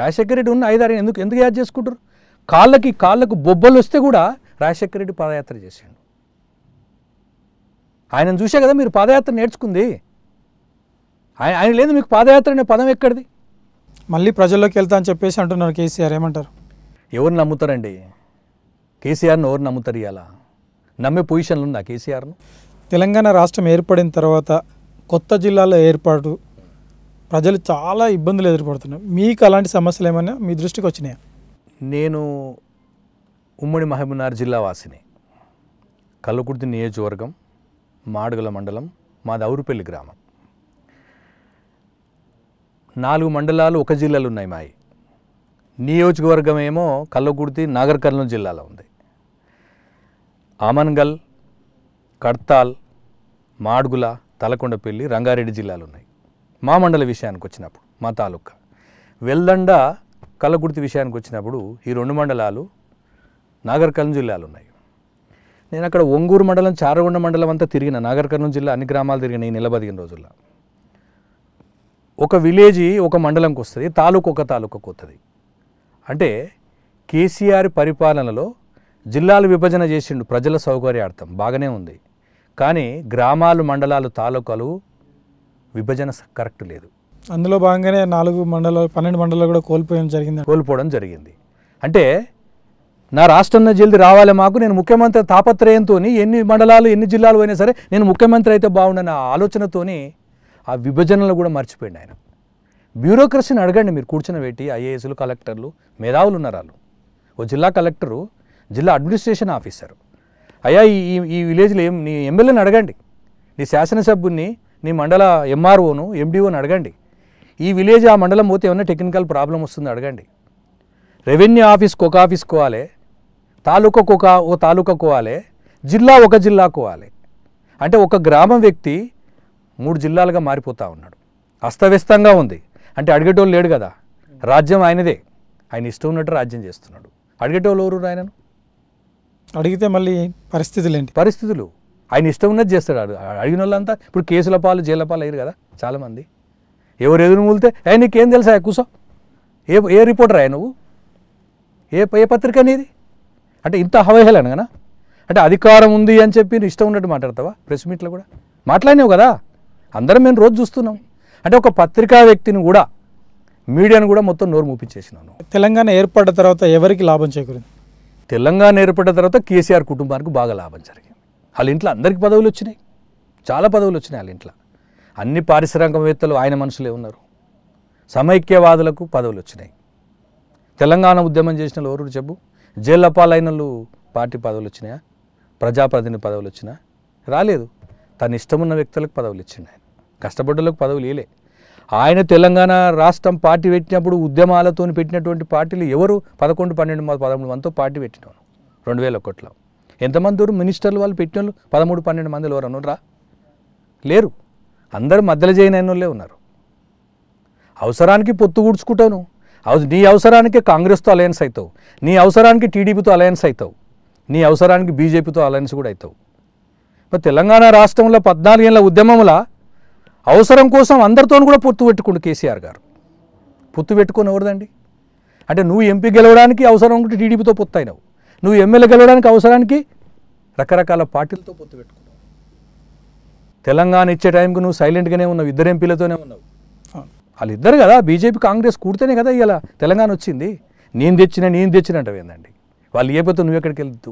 రాజశేఖర రెడ్డి ఉన్న ఐదారు ఎందుకు ఎందుకు యాద్ చేసుకుంటారు కాళ్ళకి కాళ్ళకు బొబ్బలు వస్తే కూడా రాజశేఖర రెడ్డి పాదయాత్ర చేశాడు ఆయనను చూసే కదా మీరు పాదయాత్ర నేర్చుకుంది ఆయన ఆయన లేదు మీకు పాదయాత్ర అనే పదం ఎక్కడిది మళ్ళీ ప్రజల్లోకి వెళ్తా అని చెప్పేసి అంటున్నారు కేసీఆర్ ఏమంటారు ఎవరు నమ్ముతారండి కేసీఆర్ను ఎవరు నమ్ముతారు ఇలా నమ్మే పొజిషన్లు ఉందా కేసీఆర్ను తెలంగాణ రాష్ట్రం ఏర్పడిన తర్వాత కొత్త జిల్లాల ఏర్పాటు ప్రజలు చాలా ఇబ్బందులు ఎదుర్పడుతున్నారు మీకు అలాంటి సమస్యలు ఏమైనా మీ దృష్టికి వచ్చినాయా నేను ఉమ్మడి మహబూబ్నగర్ జిల్లా వాసిని కల్లకుర్తి నియోజకవర్గం మాడుగల మండలం మాది అవురుపల్లి గ్రామం నాలుగు మండలాలు ఒక జిల్లాలు ఉన్నాయి మాయి నియోజకవర్గం ఏమో కల్లకుర్తి నాగర్ కర్నూలు జిల్లాలో ఉంది ఆమన్గల్ కడ్తాల్ మాడుగుల తలకొండపల్లి రంగారెడ్డి జిల్లాలు ఉన్నాయి మా మండల విషయానికి వచ్చినప్పుడు మా తాలూకా వెల్దండ కలగుర్తి విషయానికి వచ్చినప్పుడు ఈ రెండు మండలాలు నాగర్కర్ణం జిల్లాలు ఉన్నాయి నేను అక్కడ ఒంగూరు మండలం చారగొండ మండలం అంతా తిరిగిన నాగర్కర్ణం జిల్లా అన్ని గ్రామాలు తిరిగిన ఈ నిలబదిగిన రోజుల్లో ఒక విలేజీ ఒక మండలంకి వస్తుంది తాలూకు ఒక తాలూకాకు వస్తుంది అంటే కేసీఆర్ పరిపాలనలో జిల్లాలు విభజన చేసిండు ప్రజల సౌకర్యార్థం బాగానే ఉంది కానీ గ్రామాలు మండలాలు తాలూకాలు విభజన కరెక్ట్ లేదు అందులో భాగంగానే నాలుగు మండలాలు పన్నెండు మండలాలు కూడా కోల్పోయడం జరిగింది కోల్పోవడం జరిగింది అంటే నా రాష్ట్రంలో జల్ది రావాలి మాకు నేను ముఖ్యమంత్రి తాపత్రయంతో ఎన్ని మండలాలు ఎన్ని జిల్లాలు అయినా సరే నేను ముఖ్యమంత్రి అయితే నా ఆలోచనతోని ఆ విభజనలు కూడా మర్చిపోయింది ఆయన బ్యూరోక్రసీని అడగండి మీరు కూర్చొని పెట్టి ఐఏఎస్లు కలెక్టర్లు మేధావులు ఉన్నారు వాళ్ళు ఓ జిల్లా కలెక్టరు జిల్లా అడ్మినిస్ట్రేషన్ ఆఫీసర్ అయ్యా ఈ ఈ విలేజ్లో ఏం నీ ఎమ్మెల్యేని అడగండి నీ శాసనసభ్యుని నీ మండల ఎంఆర్ఓను ఎండిఓను అడగండి ఈ విలేజ్ ఆ మండలం పోతే ఏమైనా టెక్నికల్ ప్రాబ్లం వస్తుంది అడగండి రెవెన్యూ ఆఫీస్ ఒక ఆఫీస్ కోవాలి తాలూకాకు ఒక ఓ తాలూకా కోవాలి జిల్లా ఒక జిల్లా కోవాలి అంటే ఒక గ్రామం వ్యక్తి మూడు జిల్లాలుగా మారిపోతూ ఉన్నాడు అస్తవ్యస్తంగా ఉంది అంటే అడిగేటోళ్ళు లేడు కదా రాజ్యం ఆయనదే ఆయన ఇష్టం ఉన్నట్టు రాజ్యం చేస్తున్నాడు అడిగేటోళ్ళు ఎవరు ఆయనను అడిగితే మళ్ళీ పరిస్థితులు ఏంటి పరిస్థితులు ఆయన ఇష్టం ఉన్నది చేస్తాడు అడిగిన వాళ్ళంతా ఇప్పుడు కేసుల పాలు జైల పాలు అయ్యారు కదా చాలామంది ఎవరు ఎదురు మూలితే నీకు నీకేం తెలుసా కూసో ఏ ఏ రిపోర్టర్ ఆయన నువ్వు ఏ ఏ పత్రిక అనేది అంటే ఇంత అవహేళన కదా అంటే అధికారం ఉంది అని చెప్పి ఇష్టం ఉన్నట్టు మాట్లాడతావా ప్రెస్ మీట్లో కూడా మాట్లాడినావు కదా అందరం మేము రోజు చూస్తున్నాం అంటే ఒక పత్రికా వ్యక్తిని కూడా మీడియాను కూడా మొత్తం నోరు మూపించేసినాను తెలంగాణ ఏర్పడ్డ తర్వాత ఎవరికి లాభం చేకూరింది తెలంగాణ ఏర్పడిన తర్వాత కేసీఆర్ కుటుంబానికి బాగా లాభం జరిగింది వాళ్ళ ఇంట్లో అందరికి పదవులు వచ్చినాయి చాలా పదవులు వచ్చినాయి వాళ్ళ ఇంట్లో అన్ని పారిశ్రామికవేత్తలు ఆయన మనుషులే ఉన్నారు సమైక్యవాదులకు పదవులు వచ్చినాయి తెలంగాణ ఉద్యమం చేసిన ఎవరు చెప్పు జైళ్ళ పార్టీ పదవులు వచ్చినాయా ప్రజాప్రతినిధి పదవులు వచ్చినా రాలేదు తన ఇష్టమున్న వ్యక్తులకు పదవులు ఇచ్చింది ఆయన కష్టపడ్డలకు పదవులు ఇలే ఆయన తెలంగాణ రాష్ట్రం పార్టీ పెట్టినప్పుడు ఉద్యమాలతో పెట్టినటువంటి పార్టీలు ఎవరు పదకొండు పన్నెండు పదమూడు మందితో పార్టీ పెట్టినాను రెండు వేల ఒకటిలో ఎంతమంది మినిస్టర్లు వాళ్ళు పెట్టిన పదమూడు పన్నెండు మందిలో ఎవరు అనురా లేరు అందరూ మధ్యలో చేయనోళ్ళే ఉన్నారు అవసరానికి పొత్తు కూడ్చుకుంటాను నీ అవసరానికి కాంగ్రెస్తో అలయన్స్ అవుతావు నీ అవసరానికి టీడీపీతో అలయన్స్ అవుతావు నీ అవసరానికి బీజేపీతో అలయన్స్ కూడా అవుతావు మరి తెలంగాణ రాష్ట్రంలో ఏళ్ళ ఉద్యమంలో అవసరం కోసం అందరితోనూ కూడా పొత్తు పెట్టుకోండి కేసీఆర్ గారు పొత్తు పెట్టుకొని ఎవరిదండి అంటే నువ్వు ఎంపీ గెలవడానికి అవసరం ఉంటే టీడీపీతో పొత్తు అయినావు నువ్వు ఎమ్మెల్యే గెలవడానికి అవసరానికి రకరకాల పార్టీలతో పొత్తు పెట్టుకున్నావు తెలంగాణ ఇచ్చే టైంకి నువ్వు సైలెంట్గానే ఉన్నావు ఇద్దరు ఎంపీలతోనే ఉన్నావు వాళ్ళిద్దరు కదా బీజేపీ కాంగ్రెస్ కూడితేనే కదా ఇలా తెలంగాణ వచ్చింది నేను తెచ్చిన నేను తెచ్చిన అంటే వాళ్ళు ఏ పోతే నువ్వు ఎక్కడికి వెళ్తు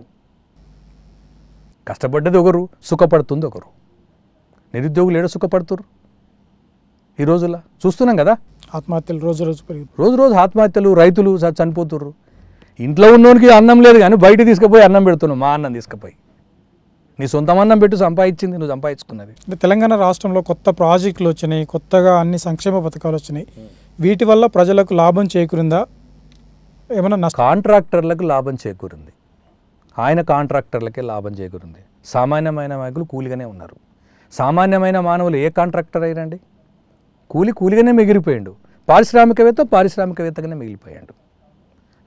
కష్టపడ్డది ఒకరు సుఖపడుతుంది ఒకరు నిరుద్యోగులు ఏడ సుఖపడుతురు ఈ రోజుల్లో చూస్తున్నాం కదా ఆత్మహత్యలు రోజు రోజు రోజు రోజు ఆత్మహత్యలు రైతులు చనిపోతుర్రు ఇంట్లో ఉన్నోనికి అన్నం లేదు కానీ బయట తీసుకుపోయి అన్నం పెడుతున్నావు మా అన్నం తీసుకుపోయి నీ సొంతం అన్నం పెట్టు సంపాదించింది నువ్వు సంపాదించుకున్నది అంటే తెలంగాణ రాష్ట్రంలో కొత్త ప్రాజెక్టులు వచ్చినాయి కొత్తగా అన్ని సంక్షేమ పథకాలు వచ్చినాయి వీటి వల్ల ప్రజలకు లాభం చేకూరిందా ఏమన్నా కాంట్రాక్టర్లకు లాభం చేకూరింది ఆయన కాంట్రాక్టర్లకే లాభం చేకూరింది సామాన్యమైన మాయకులు కూలిగానే ఉన్నారు సామాన్యమైన మానవులు ఏ కాంట్రాక్టర్ అయినండి కూలి కూలిగానే మిగిలిపోయాడు పారిశ్రామికవేత్త పారిశ్రామికవేత్తగానే మిగిలిపోయాడు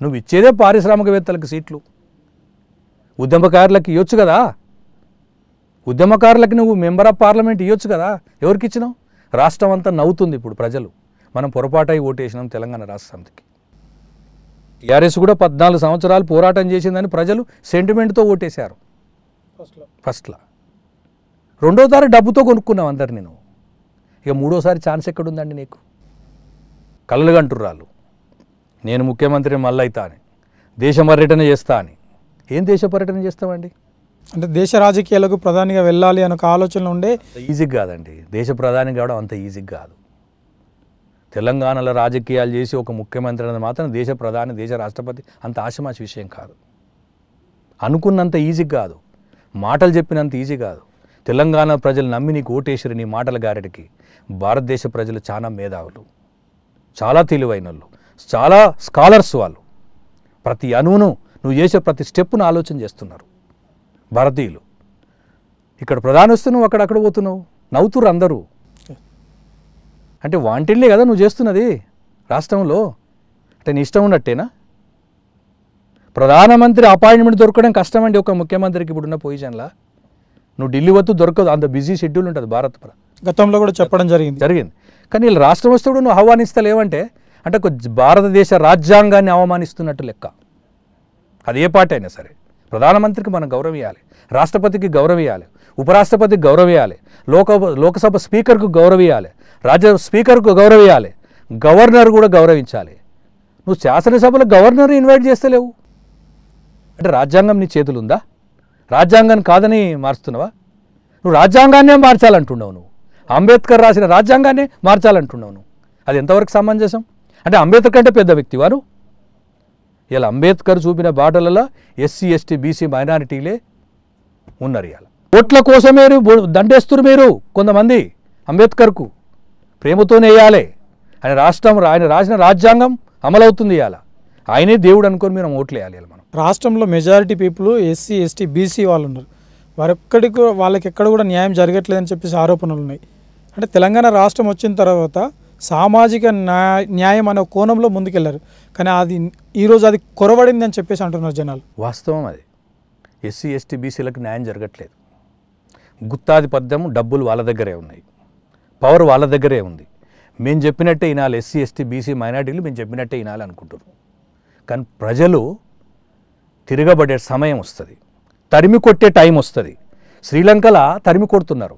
నువ్వు ఇచ్చేదే పారిశ్రామికవేత్తలకు సీట్లు ఉద్యమకారులకు ఇవ్వచ్చు కదా ఉద్యమకారులకు నువ్వు మెంబర్ ఆఫ్ పార్లమెంట్ ఇవ్వచ్చు కదా ఎవరికి ఇచ్చినావు రాష్ట్రం అంతా నవ్వుతుంది ఇప్పుడు ప్రజలు మనం పొరపాటై ఓటేసినాం తెలంగాణ రాష్ట్రానికి టీఆర్ఎస్ కూడా పద్నాలుగు సంవత్సరాలు పోరాటం చేసిందని ప్రజలు సెంటిమెంట్తో ఓటేశారు ఫస్ట్లో ఫస్ట్లో తారీ డబ్బుతో కొనుక్కున్నావు అందరినీ నువ్వు ఇక మూడోసారి ఛాన్స్ ఎక్కడుందండి నీకు కళ్ళలుగంటుర్రాలు నేను ముఖ్యమంత్రి మళ్ళైతా అని దేశ పర్యటన చేస్తా అని ఏం దేశ పర్యటన చేస్తామండి అంటే దేశ రాజకీయాలకు ప్రధానిగా వెళ్ళాలి అని ఒక ఆలోచన ఉండే ఈజీ కాదండి దేశ ప్రధాని కావడం అంత ఈజీ కాదు తెలంగాణలో రాజకీయాలు చేసి ఒక ముఖ్యమంత్రి అనేది మాత్రం దేశ ప్రధాని దేశ రాష్ట్రపతి అంత ఆశమాచి విషయం కాదు అనుకున్నంత ఈజీ కాదు మాటలు చెప్పినంత ఈజీ కాదు తెలంగాణ ప్రజలు నమ్మి నీకు ఓటేసిరు నీ మాటల గారెడికి భారతదేశ ప్రజలు చాలా మేధావులు చాలా తెలివైన వాళ్ళు చాలా స్కాలర్స్ వాళ్ళు ప్రతి అణువును నువ్వు చేసే ప్రతి స్టెప్ను ఆలోచన చేస్తున్నారు భారతీయులు ఇక్కడ ప్రధాన వస్తువు నువ్వు అక్కడ అక్కడ పోతున్నావు నవ్వుతురు అందరూ అంటే వాంటిల్లే కదా నువ్వు చేస్తున్నది రాష్ట్రంలో అంటే నీ ఇష్టం ఉన్నట్టేనా ప్రధానమంత్రి అపాయింట్మెంట్ దొరకడం కష్టం అండి ఒక ముఖ్యమంత్రికి ఇప్పుడున్న పొజిషన్లా నువ్వు ఢిల్లీ వద్దు దొరకదు అంత బిజీ షెడ్యూల్ ఉంటుంది భారత్ గతంలో కూడా చెప్పడం జరిగింది జరిగింది కానీ వీళ్ళు రాష్ట్రం వస్తే కూడా నువ్వు ఆహ్వానిస్తలేవంటే అంటే భారతదేశ రాజ్యాంగాన్ని అవమానిస్తున్నట్టు లెక్క అది ఏ పాట అయినా సరే ప్రధానమంత్రికి మనం గౌరవం ఇవ్వాలి రాష్ట్రపతికి గౌరవం ఇవ్వాలి ఉపరాష్ట్రపతికి గౌరవం ఇవ్వాలి లోక లోకసభ స్పీకర్కు గౌరవం ఇవ్వాలి రాజ్య స్పీకర్కు గౌరవం ఇవ్వాలి గవర్నర్ కూడా గౌరవించాలి నువ్వు శాసనసభలో గవర్నర్ ఇన్వైట్ చేస్తలేవు అంటే రాజ్యాంగం నీ చేతులుందా రాజ్యాంగాన్ని కాదని మారుస్తున్నావా నువ్వు రాజ్యాంగాన్నే మార్చాలంటున్నావు నువ్వు అంబేద్కర్ రాసిన రాజ్యాంగాన్ని మార్చాలంటున్నావు అది ఎంతవరకు సమంజసం అంటే అంబేద్కర్ కంటే పెద్ద వ్యక్తి వారు ఇలా అంబేద్కర్ చూపిన బాటలలో ఎస్సీ ఎస్టీ బీసీ మైనారిటీలే ఉన్నారు ఇవాళ ఓట్ల కోసమే దండేస్తురు మీరు కొంతమంది అంబేద్కర్కు ప్రేమతోనే వేయాలి ఆయన రాష్ట్రం ఆయన రాసిన రాజ్యాంగం అమలవుతుంది ఇవాళ ఆయనే దేవుడు అనుకొని మనం ఓట్లు వేయాలి మనం రాష్ట్రంలో majority people SC ST BC వాళ్ళు ఉన్నారు వారొక్కడికి వాళ్ళకి ఎక్కడ కూడా న్యాయం జరగట్లేదని చెప్పేసి ఆరోపణలు ఉన్నాయి అంటే తెలంగాణ రాష్ట్రం వచ్చిన తర్వాత సామాజిక న్యాయం అనే కోణంలో ముందుకెళ్లారు కానీ అది ఈరోజు అది కొరబడింది అని చెప్పేసి అంటున్నారు జనాలు వాస్తవం అది ఎస్సీ ఎస్టీ బీసీలకు న్యాయం జరగట్లేదు గుత్తాధిపత్యం డబ్బులు వాళ్ళ దగ్గరే ఉన్నాయి పవర్ వాళ్ళ దగ్గరే ఉంది మేము చెప్పినట్టే ఇనాలి ఎస్సీ ఎస్టీ బీసీ మైనార్టీలు మేము చెప్పినట్టే ఇనాలి అనుకుంటున్నాం కానీ ప్రజలు తిరగబడే సమయం వస్తుంది తరిమి కొట్టే టైం వస్తుంది శ్రీలంకలో తరిమి కొడుతున్నారు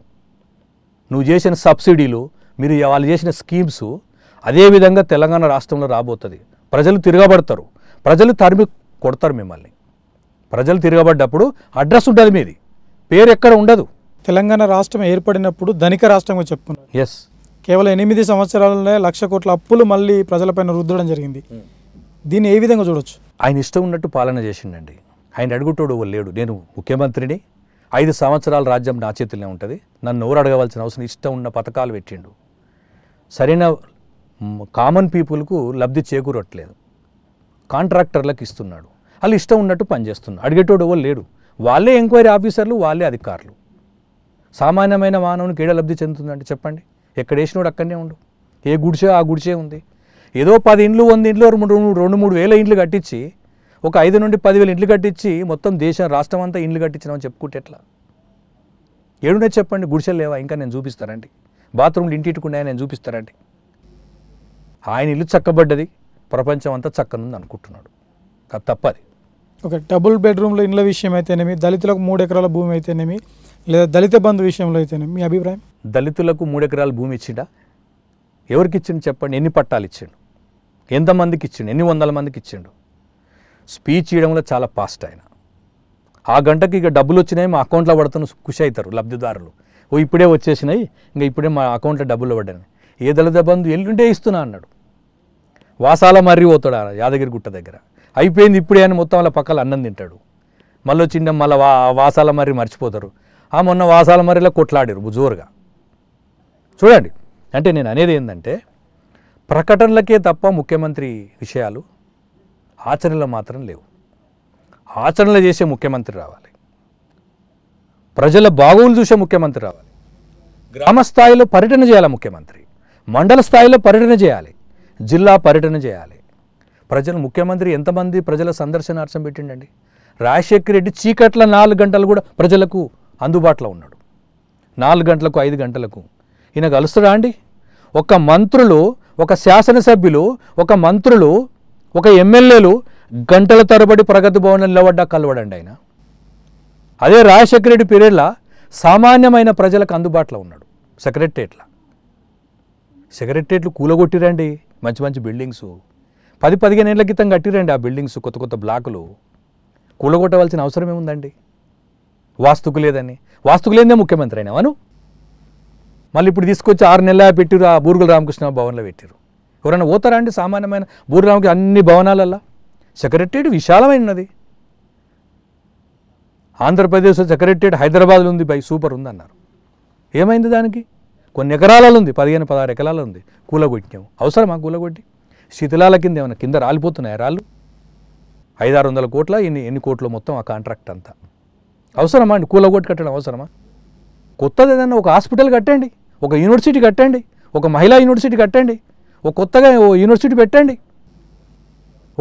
నువ్వు చేసిన సబ్సిడీలు మీరు వాళ్ళు చేసిన స్కీమ్స్ అదేవిధంగా తెలంగాణ రాష్ట్రంలో రాబోతుంది ప్రజలు తిరగబడతారు ప్రజలు తరిమి కొడతారు మిమ్మల్ని ప్రజలు తిరగబడ్డప్పుడు అడ్రస్ ఉండదు మీది పేరు ఎక్కడ ఉండదు తెలంగాణ రాష్ట్రం ఏర్పడినప్పుడు ధనిక రాష్ట్రంగా చెప్పుకున్నాం ఎస్ కేవలం ఎనిమిది సంవత్సరాలనే లక్ష కోట్ల అప్పులు మళ్ళీ ప్రజలపైన రుద్దడం జరిగింది hmm. దీన్ని ఏ విధంగా చూడొచ్చు ఆయన ఇష్టం ఉన్నట్టు పాలన చేసిండండి ఆయన అడుగుటోడు లేడు నేను ముఖ్యమంత్రిని ఐదు సంవత్సరాల రాజ్యం నా చేతిలోనే ఉంటుంది నన్ను ఎవరు అడగవలసిన అవసరం ఇష్టం ఉన్న పథకాలు పెట్టిండు సరైన కామన్ పీపుల్కు లబ్ధి చేకూరట్లేదు కాంట్రాక్టర్లకు ఇస్తున్నాడు వాళ్ళు ఇష్టం ఉన్నట్టు పనిచేస్తున్నాడు అడిగేటోడు ఎవరు లేడు వాళ్ళే ఎంక్వైరీ ఆఫీసర్లు వాళ్ళే అధికారులు సామాన్యమైన మానవునికి ఏడ లబ్ధి చెందుతుందంటే చెప్పండి ఎక్కడ వేసినోడు అక్కడనే ఉండు ఏ గుడిసే ఆ గుడిసే ఉంది ఏదో పది ఇండ్లు వంద ఇండ్లు రెండు రెండు మూడు వేల ఇండ్లు కట్టించి ఒక ఐదు నుండి పదివేలు ఇండ్లు కట్టించి మొత్తం దేశం రాష్ట్రం అంతా ఇండ్లు కట్టించినామని చెప్పుకుంటే ఎట్లా ఏడునే చెప్పండి గుడిసెలు లేవా ఇంకా నేను చూపిస్తారండి బాత్రూమ్లు ఇంటిట్టుకున్నాయని నేను చూపిస్తారండి ఆయన ఇల్లు చక్కబడ్డది ప్రపంచం అంతా చక్కనుంది అనుకుంటున్నాడు అది తప్పది ఒక డబుల్ బెడ్రూమ్లో ఇండ్ల విషయం అయితేనేమి దళితులకు మూడు ఎకరాల భూమి అయితేనేమి లేదా దళిత బంధు విషయంలో అయితేనేమి మీ అభిప్రాయం దళితులకు మూడు ఎకరాల భూమి ఇచ్చిండా ఎవరికి ఇచ్చిండు చెప్పండి ఎన్ని పట్టాలు ఇచ్చిండు ఎంతమందికి ఇచ్చిండు ఎన్ని వందల మందికి ఇచ్చిండు స్పీచ్ ఇవ్వడంలో చాలా ఫాస్ట్ ఆయన ఆ గంటకి ఇక డబ్బులు వచ్చినాయి మా అకౌంట్లో పడుతున్న ఖుషి అవుతారు లబ్ధిదారులు ఓ ఇప్పుడే వచ్చేసినాయి ఇంకా ఇప్పుడే మా అకౌంట్లో డబ్బులు పడ్డాను ఏ దళిత బంధు ఎల్లుంటే ఇస్తున్నా అన్నాడు వాసాల మర్రి పోతాడు యాదగిరి గుట్ట దగ్గర అయిపోయింది ఇప్పుడే అని మొత్తం వాళ్ళ పక్కల అన్నం తింటాడు మళ్ళీ వచ్చిండం మళ్ళీ వా వాసాల మర్రి మర్చిపోతారు ఆ మొన్న వాసాల మర్రిలో కొట్లాడారు జోరుగా చూడండి అంటే నేను అనేది ఏంటంటే ప్రకటనలకే తప్ప ముఖ్యమంత్రి విషయాలు ఆచరణలు మాత్రం లేవు ఆచరణలు చేసే ముఖ్యమంత్రి రావాలి ప్రజల బాగువులు చూసే ముఖ్యమంత్రి రావాలి గ్రామ స్థాయిలో పర్యటన చేయాలి ముఖ్యమంత్రి మండల స్థాయిలో పర్యటన చేయాలి జిల్లా పర్యటన చేయాలి ప్రజలు ముఖ్యమంత్రి ఎంతమంది ప్రజల సందర్శనార్థం పెట్టిండండి రాజశేఖర రెడ్డి చీకట్ల నాలుగు గంటలు కూడా ప్రజలకు అందుబాటులో ఉన్నాడు నాలుగు గంటలకు ఐదు గంటలకు ఈయన కలుస్తాడా అండి ఒక మంత్రులు ఒక శాసనసభ్యులు ఒక మంత్రులు ఒక ఎమ్మెల్యేలు గంటల తరబడి ప్రగతి భవనం నిలబడ్డా కలవడండి ఆయన అదే రాజశేఖర రెడ్డి పీరియడ్లా సామాన్యమైన ప్రజలకు అందుబాటులో ఉన్నాడు సెక్రటరేట్ల సెక్రటరియట్లు కూలగొట్టిరండి మంచి మంచి బిల్డింగ్స్ పది పదిహేను ఏళ్ల క్రితం కట్టిరండి ఆ బిల్డింగ్స్ కొత్త కొత్త బ్లాకులు కూలగొట్టవలసిన అవసరం ఏముందండి వాస్తుకు లేదని వాస్తుకు లేదే ముఖ్యమంత్రి అయినా మళ్ళీ ఇప్పుడు తీసుకొచ్చి ఆరు నెలలా పెట్టిరు ఆ బూరుగుల రామకృష్ణ భవన్లో పెట్టిరు ఎవరైనా పోతారా అండి సామాన్యమైన బూరిరామకి అన్ని భవనాలల్లా సెక్రటరేట్ విశాలమైనది ఆంధ్రప్రదేశ్ సెక్రటరేట్ హైదరాబాద్లో ఉంది బై సూపర్ ఉంది అన్నారు ఏమైంది దానికి కొన్ని ఎకరాలలో ఉంది పదిహేను పదహారు ఎకరాలు ఉంది కూలగొట్టినాము అవసరమా కూలగొట్టి శిథిలాల కింద ఏమైనా కింద రాలిపోతున్నాయి రాళ్ళు ఐదారు వందల కోట్ల ఎన్ని ఎన్ని కోట్లు మొత్తం ఆ కాంట్రాక్ట్ అంతా అవసరమా అండి కూలగొట్టి కట్టడం అవసరమా కొత్తది ఏదైనా ఒక హాస్పిటల్ కట్టండి ఒక యూనివర్సిటీ కట్టండి ఒక మహిళా యూనివర్సిటీ కట్టండి ఒక కొత్తగా ఓ యూనివర్సిటీ పెట్టండి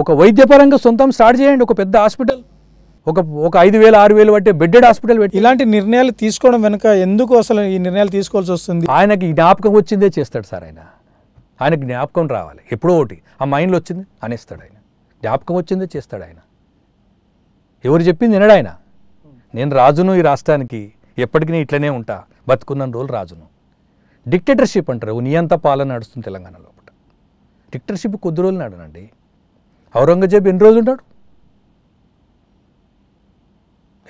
ఒక వైద్యపరంగా సొంతం స్టార్ట్ చేయండి ఒక పెద్ద హాస్పిటల్ ఒక ఒక ఐదు వేలు ఆరు వేలు పట్టే బెడ్డెడ్ హాస్పిటల్ పెట్టి ఇలాంటి నిర్ణయాలు తీసుకోవడం వెనుక ఎందుకు అసలు ఈ నిర్ణయాలు తీసుకోవాల్సి వస్తుంది ఆయనకి జ్ఞాపకం వచ్చిందే చేస్తాడు సార్ ఆయన ఆయన జ్ఞాపకం రావాలి ఎప్పుడో ఒకటి ఆ మైండ్లో వచ్చింది అనేస్తాడు ఆయన జ్ఞాపకం వచ్చిందే చేస్తాడు ఆయన ఎవరు చెప్పింది వినడు ఆయన నేను రాజును ఈ రాష్ట్రానికి ఎప్పటికీ ఇట్లనే ఉంటా బతుకున్న రోజులు రాజును డిక్టేటర్షిప్ అంటారు నియంత పాలన నడుస్తుంది తెలంగాణలో డిక్టర్షిప్ కొద్ది రోజులు నాడునండి ఔరంగజేబు ఎన్ని రోజులు ఉన్నాడు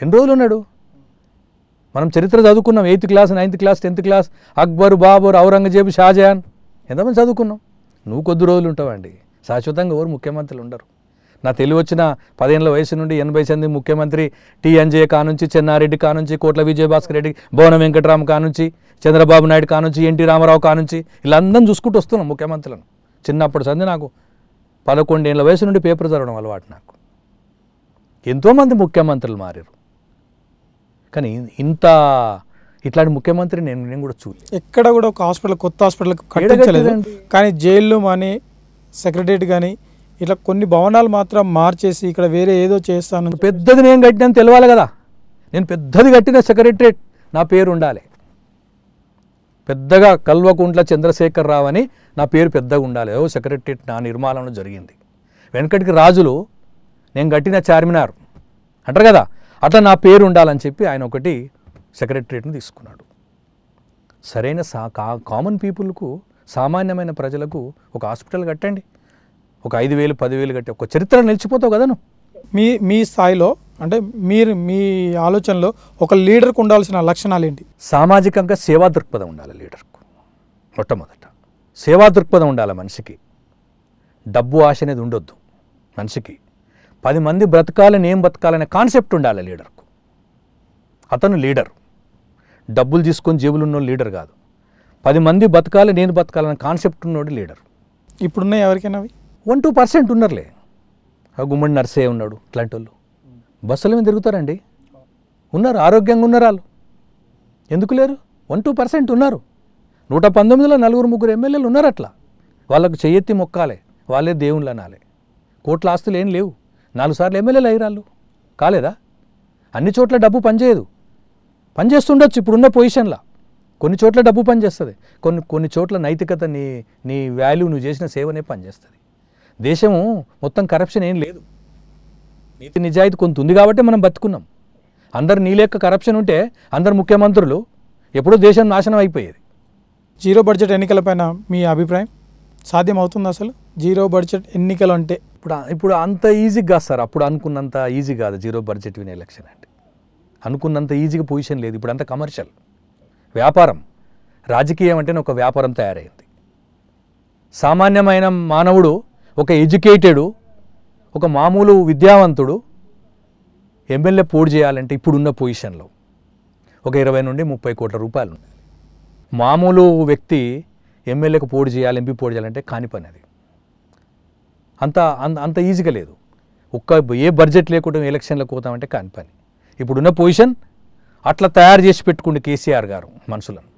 ఎన్ని రోజులు ఉన్నాడు మనం చరిత్ర చదువుకున్నాం eighth class ninth class tenth class Akbar Babur Aurangzeb Shah Jahan ఎంతమంది చదువుకున్నాం నువ్వు కొద్ది రోజులు ఉంటావండి శాశ్వతంగా ఎవరు ముఖ్యమంత్రులు ఉండరు నా తెలివి వచ్చిన పదిహేనుల వయసు నుండి ఎనభై తొమ్మిది ముఖ్యమంత్రి టీఎన్జే కానుంచి చెన్నారెడ్డి కానుంచి కోట్ల విజయభాస్కర్ రెడ్డి భువన వెంకటరామ కానుంచి చంద్రబాబు నాయుడు కానుంచి ఎన్టీ రామారావు కానుంచి వీళ్ళందరం చూసుకుంటూ వస్తున్నాం ముఖ్యమంత్రులను చిన్నప్పటి సంధి నాకు పదకొండేళ్ల వయసు నుండి పేపర్ చదవడం అలవాటు నాకు ఎంతోమంది ముఖ్యమంత్రులు మారారు కానీ ఇంత ఇట్లాంటి ముఖ్యమంత్రి నేను నేను కూడా చూ ఎక్కడ కూడా ఒక హాస్పిటల్ కొత్త హాస్పిటల్ కట్టించలేదు కానీ జైల్లో కానీ సెక్రటరేట్ కానీ ఇట్లా కొన్ని భవనాలు మాత్రం మార్చేసి ఇక్కడ వేరే ఏదో చేస్తాను పెద్దది నేను కట్టినా తెలవాలి కదా నేను పెద్దది కట్టిన సెక్రటరేట్ నా పేరు ఉండాలి పెద్దగా కల్వకుంట్ల చంద్రశేఖర్ రావు అని నా పేరు పెద్దగా ఉండాలి ఓ సెక్రటరీ నా నిర్మాణం జరిగింది వెనకటికి రాజులు నేను కట్టిన చార్మినార్ అంటారు కదా అట్లా నా పేరు ఉండాలని చెప్పి ఆయన ఒకటి సెక్రటరీని తీసుకున్నాడు సరైన సా కామన్ పీపుల్కు సామాన్యమైన ప్రజలకు ఒక హాస్పిటల్ కట్టండి ఒక ఐదు వేలు పదివేలు కట్టి ఒక చరిత్ర నిలిచిపోతావు కదా నువ్వు మీ మీ స్థాయిలో అంటే మీరు మీ ఆలోచనలో ఒక లీడర్కు ఉండాల్సిన లక్షణాలు ఏంటి సామాజికంగా సేవా దృక్పథం ఉండాలి లీడర్కు మొట్టమొదట సేవా దృక్పథం ఉండాలి మనిషికి డబ్బు ఆశ అనేది ఉండొద్దు మనిషికి పది మంది బ్రతకాలని ఏం బ్రతకాలనే కాన్సెప్ట్ ఉండాలి లీడర్కు అతను లీడర్ డబ్బులు తీసుకొని జేబులు ఉన్నోడు లీడర్ కాదు పది మంది బతకాలి నేను బతకాలనే కాన్సెప్ట్ ఉన్నోడు లీడర్ ఇప్పుడున్నాయి ఎవరికైనా వన్ టూ పర్సెంట్ ఉన్నారులే గుమ్మడి నర్సే ఉన్నాడు ఇట్లాంటి వాళ్ళు బస్సుల మీద తిరుగుతారండి ఉన్నారు ఆరోగ్యంగా ఉన్నారు వాళ్ళు ఎందుకు లేరు వన్ టూ పర్సెంట్ ఉన్నారు నూట పంతొమ్మిదిలో నలుగురు ముగ్గురు ఎమ్మెల్యేలు ఉన్నారు అట్లా వాళ్ళకు చెయ్యెత్తి మొక్కాలే వాళ్ళే దేవుళ్ళు అనాలి కోట్ల ఆస్తులు ఏం లేవు నాలుగు సార్లు ఎమ్మెల్యేలు అయ్యారు కాలేదా అన్ని చోట్ల డబ్బు పనిచేయదు పనిచేస్తుండొచ్చు ఇప్పుడున్న పొజిషన్లో కొన్ని చోట్ల డబ్బు పనిచేస్తుంది కొన్ని కొన్ని చోట్ల నైతికత నీ నీ వాల్యూ నువ్వు చేసిన సేవనే పనిచేస్తుంది దేశము మొత్తం కరప్షన్ ఏం లేదు నీతి నిజాయితీ కొంత ఉంది కాబట్టి మనం బతుకున్నాం అందరు నీలెక్క కరప్షన్ ఉంటే అందరు ముఖ్యమంత్రులు ఎప్పుడో దేశం నాశనం అయిపోయేది జీరో బడ్జెట్ ఎన్నికలపైన మీ అభిప్రాయం సాధ్యం అవుతుంది అసలు జీరో బడ్జెట్ ఎన్నికలు అంటే ఇప్పుడు ఇప్పుడు అంత ఈజీగా కాదు సార్ అప్పుడు అనుకున్నంత ఈజీ కాదు జీరో బడ్జెట్ విన్ ఎలక్షన్ అంటే అనుకున్నంత ఈజీగా పొజిషన్ లేదు ఇప్పుడు అంత కమర్షియల్ వ్యాపారం రాజకీయం అంటేనే ఒక వ్యాపారం తయారైంది సామాన్యమైన మానవుడు ఒక ఎడ్యుకేటెడు ఒక మామూలు విద్యావంతుడు ఎమ్మెల్యే పోటీ చేయాలంటే ఇప్పుడున్న పొజిషన్లో ఒక ఇరవై నుండి ముప్పై కోట్ల రూపాయలు మామూలు వ్యక్తి ఎమ్మెల్యేకు పోటీ చేయాలి ఎంపీ పోటీ చేయాలంటే కాని పని అది అంత అంత ఈజీగా లేదు ఒక్క ఏ బడ్జెట్ లేకుండా ఎలక్షన్లకు పోతామంటే కాని పని ఇప్పుడున్న పొజిషన్ అట్లా తయారు చేసి పెట్టుకుండే కేసీఆర్ గారు మనుషులను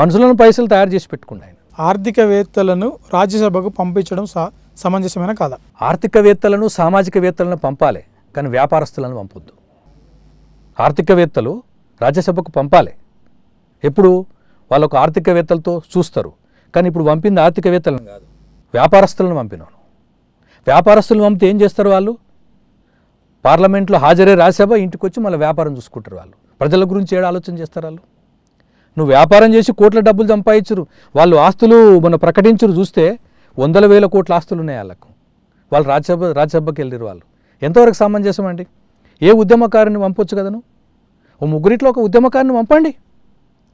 మనుషులను పైసలు తయారు చేసి పెట్టుకుండా ఆయన ఆర్థికవేత్తలను రాజ్యసభకు పంపించడం సా సమంజసమైన కాదా ఆర్థికవేత్తలను సామాజికవేత్తలను పంపాలి కానీ వ్యాపారస్తులను పంపొద్దు ఆర్థికవేత్తలు రాజ్యసభకు పంపాలి ఎప్పుడు వాళ్ళకు ఆర్థికవేత్తలతో చూస్తారు కానీ ఇప్పుడు పంపింది ఆర్థికవేత్తలను కాదు వ్యాపారస్తులను పంపినాను వ్యాపారస్తులను పంపితే ఏం చేస్తారు వాళ్ళు పార్లమెంట్లో హాజరే రాజ్యసభ ఇంటికి వచ్చి మళ్ళీ వ్యాపారం చూసుకుంటారు వాళ్ళు ప్రజల గురించి ఏడు ఆలోచన చేస్తారు వాళ్ళు నువ్వు వ్యాపారం చేసి కోట్ల డబ్బులు సంపాదించరు వాళ్ళు ఆస్తులు మొన్న ప్రకటించరు చూస్తే వందల వేల కోట్ల ఆస్తులు ఉన్నాయి వాళ్ళకు వాళ్ళు రాజ్యసభ రాజ్యసభకి వెళ్ళిరు వాళ్ళు ఎంతవరకు సమంజసమండి అండి ఏ ఉద్యమకారుని పంపొచ్చు కదను ఓ ముగ్గురిట్లో ఒక ఉద్యమకారుని పంపండి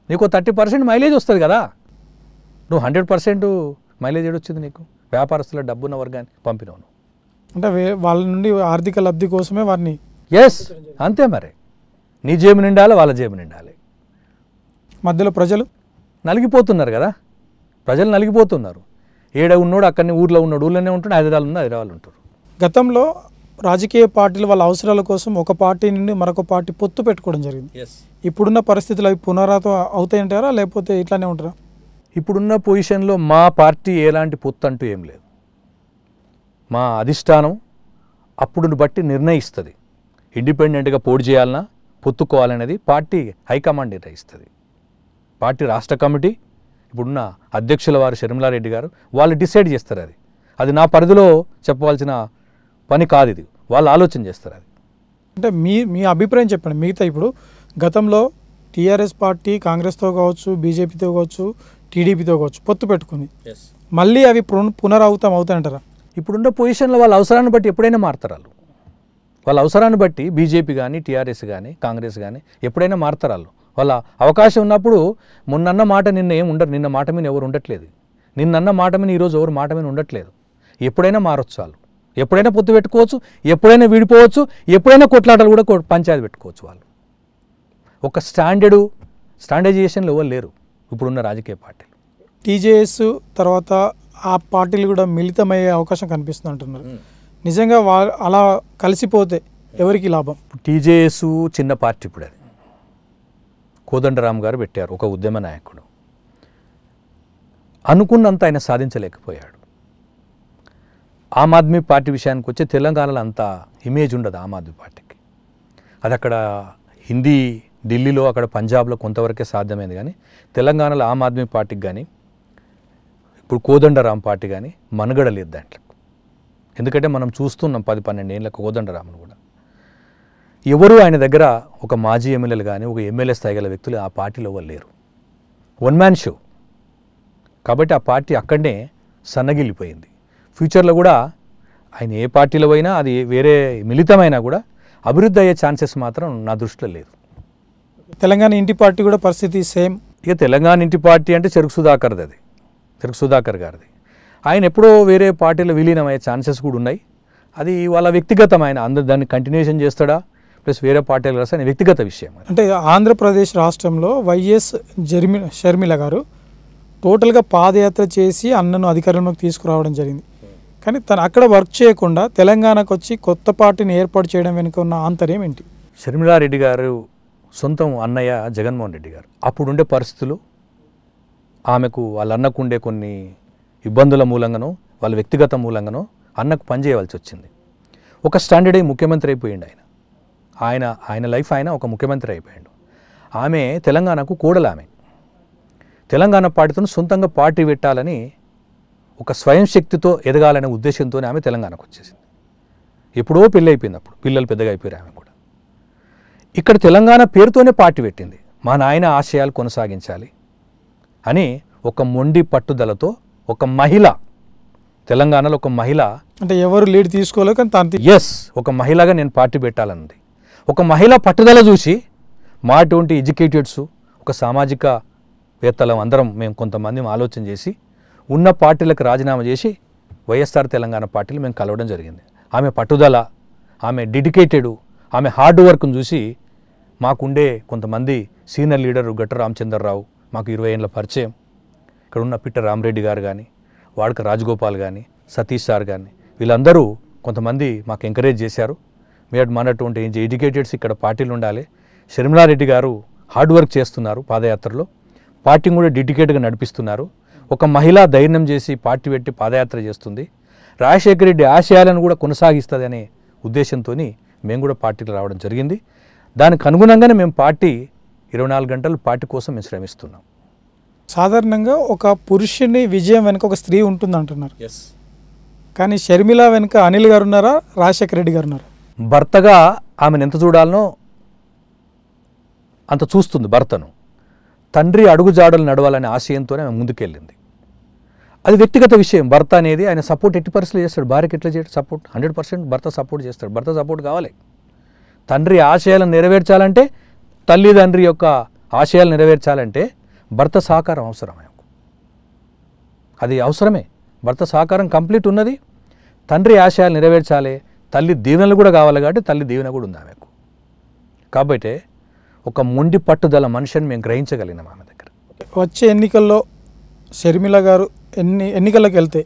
నీకు థర్టీ పర్సెంట్ మైలేజ్ వస్తుంది కదా నువ్వు హండ్రెడ్ పర్సెంట్ మైలేజ్ ఏడొచ్చింది నీకు వ్యాపారస్తుల డబ్బున్న వర్గాన్ని పంపినావు అంటే వాళ్ళ నుండి ఆర్థిక లబ్ధి కోసమే వారిని ఎస్ అంతే మరి నీ జేబు నిండాలి వాళ్ళ జేబు నిండాలి మధ్యలో ప్రజలు నలిగిపోతున్నారు కదా ప్రజలు నలిగిపోతున్నారు ఏడ ఉన్నాడు అక్కడిని ఊర్లో ఉన్నాడు ఊళ్ళోనే ఉంటాడు హైదరాబాద్ ఉన్నాడు హైదరాబాద్ ఉంటాడు గతంలో రాజకీయ పార్టీలు వాళ్ళ అవసరాల కోసం ఒక పార్టీ నుండి మరొక పార్టీ పొత్తు పెట్టుకోవడం జరిగింది ఇప్పుడున్న పరిస్థితులు అవి పునరావృతం అవుతాయంటారా లేకపోతే ఇట్లానే ఉంటారా ఇప్పుడున్న పొజిషన్లో మా పార్టీ ఎలాంటి పొత్తు అంటూ ఏం లేదు మా అధిష్టానం అప్పుడును బట్టి నిర్ణయిస్తుంది ఇండిపెండెంట్గా పోటీ చేయాలన్నా పొత్తుకోవాలనేది పార్టీ హైకమాండ్ నిర్ణయిస్తుంది పార్టీ రాష్ట్ర కమిటీ ఇప్పుడున్న అధ్యక్షుల వారు షర్మిలారెడ్డి గారు వాళ్ళు డిసైడ్ చేస్తారు అది అది నా పరిధిలో చెప్పవలసిన పని కాదు ఇది వాళ్ళు ఆలోచన చేస్తారు అది అంటే మీ మీ అభిప్రాయం చెప్పండి మిగతా ఇప్పుడు గతంలో టీఆర్ఎస్ పార్టీ కాంగ్రెస్తో కావచ్చు బీజేపీతో కావచ్చు టీడీపీతో కావచ్చు పొత్తు పెట్టుకుంది మళ్ళీ అవి పునరావృతం అవుతాయంటారా ఇప్పుడున్న పొజిషన్లో వాళ్ళ అవసరాన్ని బట్టి ఎప్పుడైనా మారుతారు వాళ్ళు వాళ్ళ అవసరాన్ని బట్టి బీజేపీ కానీ టీఆర్ఎస్ కానీ కాంగ్రెస్ కానీ ఎప్పుడైనా మారుతారు వాళ్ళు వాళ్ళ అవకాశం ఉన్నప్పుడు మొన్నన్న మాట నిన్న ఏం ఉండరు నిన్న మాట మీద ఎవరు ఉండట్లేదు నిన్నన్న మాట మీద ఈరోజు ఎవరు మాట మీద ఉండట్లేదు ఎప్పుడైనా మారొచ్చు వాళ్ళు ఎప్పుడైనా పొత్తు పెట్టుకోవచ్చు ఎప్పుడైనా విడిపోవచ్చు ఎప్పుడైనా కొట్లాటలు కూడా పంచాయతీ పెట్టుకోవచ్చు వాళ్ళు ఒక స్టాండర్డు స్టాండర్డైజేషన్లు ఎవరు లేరు ఇప్పుడున్న రాజకీయ పార్టీలు టీజేఎస్ తర్వాత ఆ పార్టీలు కూడా మిళితమయ్యే అవకాశం కనిపిస్తుంది అంటున్నారు నిజంగా అలా కలిసిపోతే ఎవరికి లాభం టీజేఎస్ చిన్న పార్టీ ఇప్పుడు అది కోదండరామ్ గారు పెట్టారు ఒక ఉద్యమ నాయకుడు అనుకున్నంత ఆయన సాధించలేకపోయాడు ఆమ్ ఆద్మీ పార్టీ విషయానికి వచ్చే తెలంగాణలో అంత ఇమేజ్ ఉండదు ఆమ్ ఆద్మీ పార్టీకి అది అక్కడ హిందీ ఢిల్లీలో అక్కడ పంజాబ్లో కొంతవరకే సాధ్యమైంది కానీ తెలంగాణలో ఆమ్ ఆద్మీ పార్టీకి కానీ ఇప్పుడు కోదండరామ్ పార్టీ కానీ మనుగడ దాంట్లో ఎందుకంటే మనం చూస్తున్నాం పది పన్నెండు ఏళ్ళకు కోదండరామును కూడా ఎవరు ఆయన దగ్గర ఒక మాజీ ఎమ్మెల్యేలు కానీ ఒక ఎమ్మెల్యే స్థాయి గల వ్యక్తులు ఆ పార్టీలో వాళ్ళు లేరు వన్ మ్యాన్ షో కాబట్టి ఆ పార్టీ అక్కడనే సన్నగిల్లిపోయింది ఫ్యూచర్లో కూడా ఆయన ఏ పార్టీలో అయినా అది వేరే మిళితమైనా కూడా అభివృద్ధి అయ్యే ఛాన్సెస్ మాత్రం నా దృష్టిలో లేదు తెలంగాణ ఇంటి పార్టీ కూడా పరిస్థితి సేమ్ ఇక తెలంగాణ ఇంటి పార్టీ అంటే చెరుకు సుధాకర్ది అది చెరుకు సుధాకర్ గారిది ఆయన ఎప్పుడో వేరే పార్టీలో విలీనమయ్యే ఛాన్సెస్ కూడా ఉన్నాయి అది వాళ్ళ వ్యక్తిగతమైన అందరు దాన్ని కంటిన్యూషన్ చేస్తాడా ప్లస్ వేరే పార్టీలు రాసి వ్యక్తిగత విషయం అంటే ఆంధ్రప్రదేశ్ రాష్ట్రంలో వైఎస్ జర్మి షర్మిల గారు టోటల్గా పాదయాత్ర చేసి అన్నను అధికారంలోకి తీసుకురావడం జరిగింది కానీ తను అక్కడ వర్క్ చేయకుండా తెలంగాణకు వచ్చి కొత్త పార్టీని ఏర్పాటు చేయడం వెనుక ఉన్న ఆంతర్యం ఏంటి షర్మిలారెడ్డి గారు సొంతం అన్నయ్య జగన్మోహన్ రెడ్డి గారు అప్పుడు ఉండే పరిస్థితులు ఆమెకు వాళ్ళ ఉండే కొన్ని ఇబ్బందుల మూలంగానో వాళ్ళ వ్యక్తిగత మూలంగానో అన్నకు పనిచేయవలసి వచ్చింది ఒక స్టాండర్డ్ ముఖ్యమంత్రి అయిపోయింది ఆయన ఆయన ఆయన లైఫ్ ఆయన ఒక ముఖ్యమంత్రి అయిపోయాడు ఆమె తెలంగాణకు కూడలామె తెలంగాణ పార్టీతో సొంతంగా పార్టీ పెట్టాలని ఒక స్వయం శక్తితో ఎదగాలనే ఉద్దేశంతోనే ఆమె తెలంగాణకు వచ్చేసింది ఎప్పుడో పెళ్ళి అయిపోయింది అప్పుడు పిల్లలు పెద్దగా అయిపోయారు ఆమె కూడా ఇక్కడ తెలంగాణ పేరుతోనే పార్టీ పెట్టింది మా నాయన ఆశయాలు కొనసాగించాలి అని ఒక మొండి పట్టుదలతో ఒక మహిళ తెలంగాణలో ఒక మహిళ అంటే ఎవరు లీడ్ తీసుకోలేక ఎస్ ఒక మహిళగా నేను పార్టీ పెట్టాలన్నది ఒక మహిళ పట్టుదల చూసి మాటువంటి ఎడ్యుకేటెడ్స్ ఒక సామాజిక వేత్తలం అందరం మేము కొంతమంది ఆలోచన చేసి ఉన్న పార్టీలకు రాజీనామా చేసి వైఎస్ఆర్ తెలంగాణ పార్టీలు మేము కలవడం జరిగింది ఆమె పట్టుదల ఆమె డెడికేటెడు ఆమె హార్డ్ వర్క్ను చూసి మాకుండే కొంతమంది సీనియర్ లీడర్ గట్ట రామచంద్రరావు మాకు ఇరవై ఏళ్ళ పరిచయం ఇక్కడ ఉన్న పిట్ట రామరెడ్డి గారు కానీ వాడక రాజగోపాల్ కానీ సతీష్ సార్ కానీ వీళ్ళందరూ కొంతమంది మాకు ఎంకరేజ్ చేశారు మీరు మనటువంటి ఎడ్యుకేటెడ్స్ ఇక్కడ పార్టీలు ఉండాలి షర్మిలారెడ్డి గారు హార్డ్ వర్క్ చేస్తున్నారు పాదయాత్రలో పార్టీని కూడా డెడికేట్గా నడిపిస్తున్నారు ఒక మహిళా ధైర్యం చేసి పార్టీ పెట్టి పాదయాత్ర చేస్తుంది రాజశేఖర రెడ్డి ఆశయాలను కూడా కొనసాగిస్తుందనే ఉద్దేశంతో మేము కూడా పార్టీకి రావడం జరిగింది దానికి అనుగుణంగానే మేము పార్టీ ఇరవై నాలుగు గంటలు పార్టీ కోసం మేము శ్రమిస్తున్నాం సాధారణంగా ఒక పురుషుని విజయం వెనుక ఒక స్త్రీ ఉంటుంది అంటున్నారు కానీ షర్మిల వెనుక అనిల్ గారు ఉన్నారా రాజశేఖర రెడ్డి గారు ఉన్నారు భర్తగా ఆమెను ఎంత చూడాలనో అంత చూస్తుంది భర్తను తండ్రి అడుగుజాడలు నడవాలనే ఆశయంతోనే ఆమె ముందుకెళ్ళింది అది వ్యక్తిగత విషయం భర్త అనేది ఆయన సపోర్ట్ ఎట్టి పరిస్థితులు చేస్తాడు భార్యకి ఎట్లా చేయడం సపోర్ట్ హండ్రెడ్ పర్సెంట్ భర్త సపోర్ట్ చేస్తాడు భర్త సపోర్ట్ కావాలి తండ్రి ఆశయాలను నెరవేర్చాలంటే తల్లిదండ్రి యొక్క ఆశయాలు నెరవేర్చాలంటే భర్త సహకారం అవసరం ఆయనకు అది అవసరమే భర్త సహకారం కంప్లీట్ ఉన్నది తండ్రి ఆశయాలు నెరవేర్చాలి తల్లి దీవెనలు కూడా కావాలి కాబట్టి తల్లి దీవెన కూడా ఉంది ఆమెకు కాబట్టి ఒక మొండి పట్టుదల మనిషిని మేము గ్రహించగలిగినాం ఆమె దగ్గర వచ్చే ఎన్నికల్లో షర్మిల గారు ఎన్ని ఎన్నికలకు వెళ్తే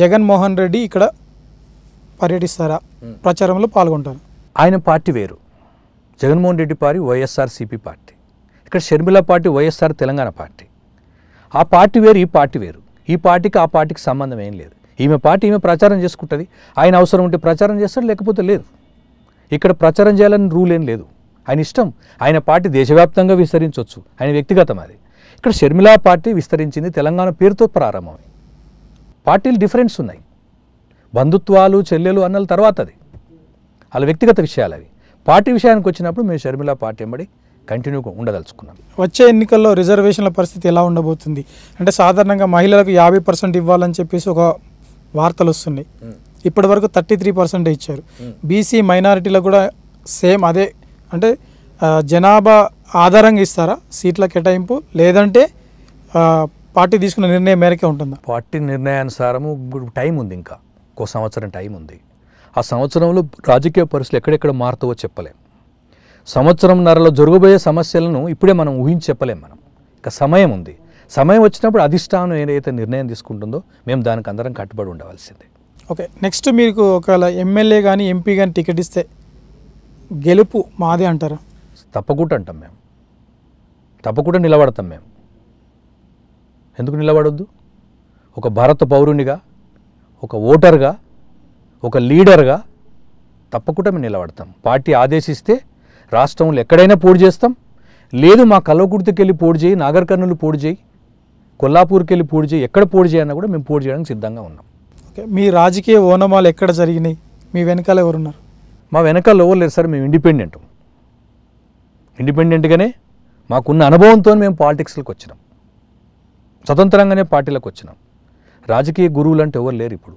జగన్మోహన్ రెడ్డి ఇక్కడ పర్యటిస్తారా hmm. ప్రచారంలో పాల్గొంటారు ఆయన పార్టీ వేరు Jaganmohan Reddy party CP party ఇక్కడ Sharmila party YSR Telangana party ఆ పార్టీ వేరు ఈ పార్టీ వేరు ఈ పార్టీకి ఆ పార్టీకి సంబంధం ఏం లేదు ఈమె పార్టీ ఈమె ప్రచారం చేసుకుంటుంది ఆయన అవసరం ఉంటే ప్రచారం చేస్తాడు లేకపోతే లేదు ఇక్కడ ప్రచారం చేయాలని రూల్ ఏం లేదు ఆయన ఇష్టం ఆయన పార్టీ దేశవ్యాప్తంగా విస్తరించవచ్చు ఆయన వ్యక్తిగతం అది ఇక్కడ షర్మిలా పార్టీ విస్తరించింది తెలంగాణ పేరుతో ప్రారంభమై పార్టీలు డిఫరెన్స్ ఉన్నాయి బంధుత్వాలు చెల్లెలు అన్నల తర్వాత అది వాళ్ళ వ్యక్తిగత విషయాలు అవి పార్టీ విషయానికి వచ్చినప్పుడు మేము షర్మిలా పార్టీ ఎంబడి కంటిన్యూగా ఉండదలుచుకున్నాం వచ్చే ఎన్నికల్లో రిజర్వేషన్ల పరిస్థితి ఎలా ఉండబోతుంది అంటే సాధారణంగా మహిళలకు యాభై పర్సెంట్ ఇవ్వాలని చెప్పేసి ఒక వార్తలు వస్తున్నాయి ఇప్పటి వరకు థర్టీ త్రీ పర్సెంట్ ఇచ్చారు బీసీ మైనారిటీలో కూడా సేమ్ అదే అంటే జనాభా ఆధారంగా ఇస్తారా సీట్ల కేటాయింపు లేదంటే పార్టీ తీసుకున్న నిర్ణయం మేరకే ఉంటుందా పార్టీ నిర్ణయానుసారము టైం ఉంది ఇంకా ఒక సంవత్సరం టైం ఉంది ఆ సంవత్సరంలో రాజకీయ పరిస్థితులు ఎక్కడెక్కడ మారుతావో చెప్పలేం నరలో జరగబోయే సమస్యలను ఇప్పుడే మనం ఊహించి చెప్పలేం మనం ఇంకా సమయం ఉంది సమయం వచ్చినప్పుడు అధిష్టానం ఏదైతే నిర్ణయం తీసుకుంటుందో మేము దానికి అందరం కట్టుబడి ఉండవలసిందే ఓకే నెక్స్ట్ మీకు ఒకవేళ ఎమ్మెల్యే కానీ ఎంపీ కానీ టికెట్ ఇస్తే గెలుపు మాదే అంటారు తప్పకుండా అంటాం మేము తప్పకుండా నిలబడతాం మేము ఎందుకు నిలబడొద్దు ఒక భారత పౌరునిగా ఒక ఓటర్గా ఒక లీడర్గా తప్పకుండా మేము నిలబడతాం పార్టీ ఆదేశిస్తే రాష్ట్రంలో ఎక్కడైనా పోటీ చేస్తాం లేదు మా కలవకుర్తికి వెళ్ళి పోటీ చేయి నాగర్కర్నూలు పోటీ చేయి కొల్లాపూర్కి వెళ్ళి పూడి చేయి ఎక్కడ పూడి చేయాలన్నా కూడా మేము పూడి చేయడానికి సిద్ధంగా ఉన్నాం ఓకే మీ రాజకీయ ఓనమాలు ఎక్కడ జరిగినాయి మీ వెనకాల ఎవరున్నారు మా వెనకాల ఎవరు లేరు సార్ మేము ఇండిపెండెంట్ ఇండిపెండెంట్గానే మాకున్న అనుభవంతో మేము పాలిటిక్స్లోకి వచ్చినాం స్వతంత్రంగానే పార్టీలకు వచ్చినాం రాజకీయ గురువులు అంటే ఎవరు లేరు ఇప్పుడు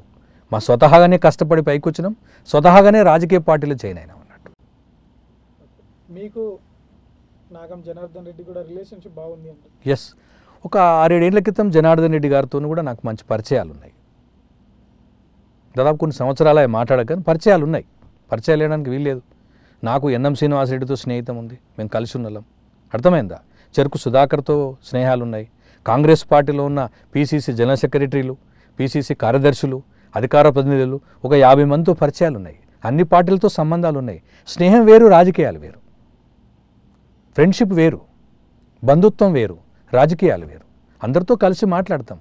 మా స్వతహాగానే కష్టపడి పైకి వచ్చినాం స్వతహాగానే రాజకీయ పార్టీలు జాయిన్ అయినాం అన్నట్టు మీకు నాగం జనార్దన్ రెడ్డి కూడా రిలేషన్షిప్ బాగుంది ఎస్ ఒక ఆరేడేళ్ల క్రితం జనార్దన్ రెడ్డి గారితో కూడా నాకు మంచి పరిచయాలు ఉన్నాయి దాదాపు కొన్ని సంవత్సరాలు మాట్లాడక పరిచయాలు ఉన్నాయి పరిచయాలు వేయడానికి వీల్లేదు నాకు ఎన్ఎం శ్రీనివాసరెడ్డితో స్నేహితం ఉంది మేము కలిసి ఉన్నలం అర్థమైందా చెరుకు సుధాకర్తో స్నేహాలు ఉన్నాయి కాంగ్రెస్ పార్టీలో ఉన్న పీసీసీ జనరల్ సెక్రటరీలు పీసీసీ కార్యదర్శులు అధికార ప్రతినిధులు ఒక యాభై మందితో పరిచయాలు ఉన్నాయి అన్ని పార్టీలతో సంబంధాలు ఉన్నాయి స్నేహం వేరు రాజకీయాలు వేరు ఫ్రెండ్షిప్ వేరు బంధుత్వం వేరు రాజకీయాలు వేరు అందరితో కలిసి మాట్లాడతాం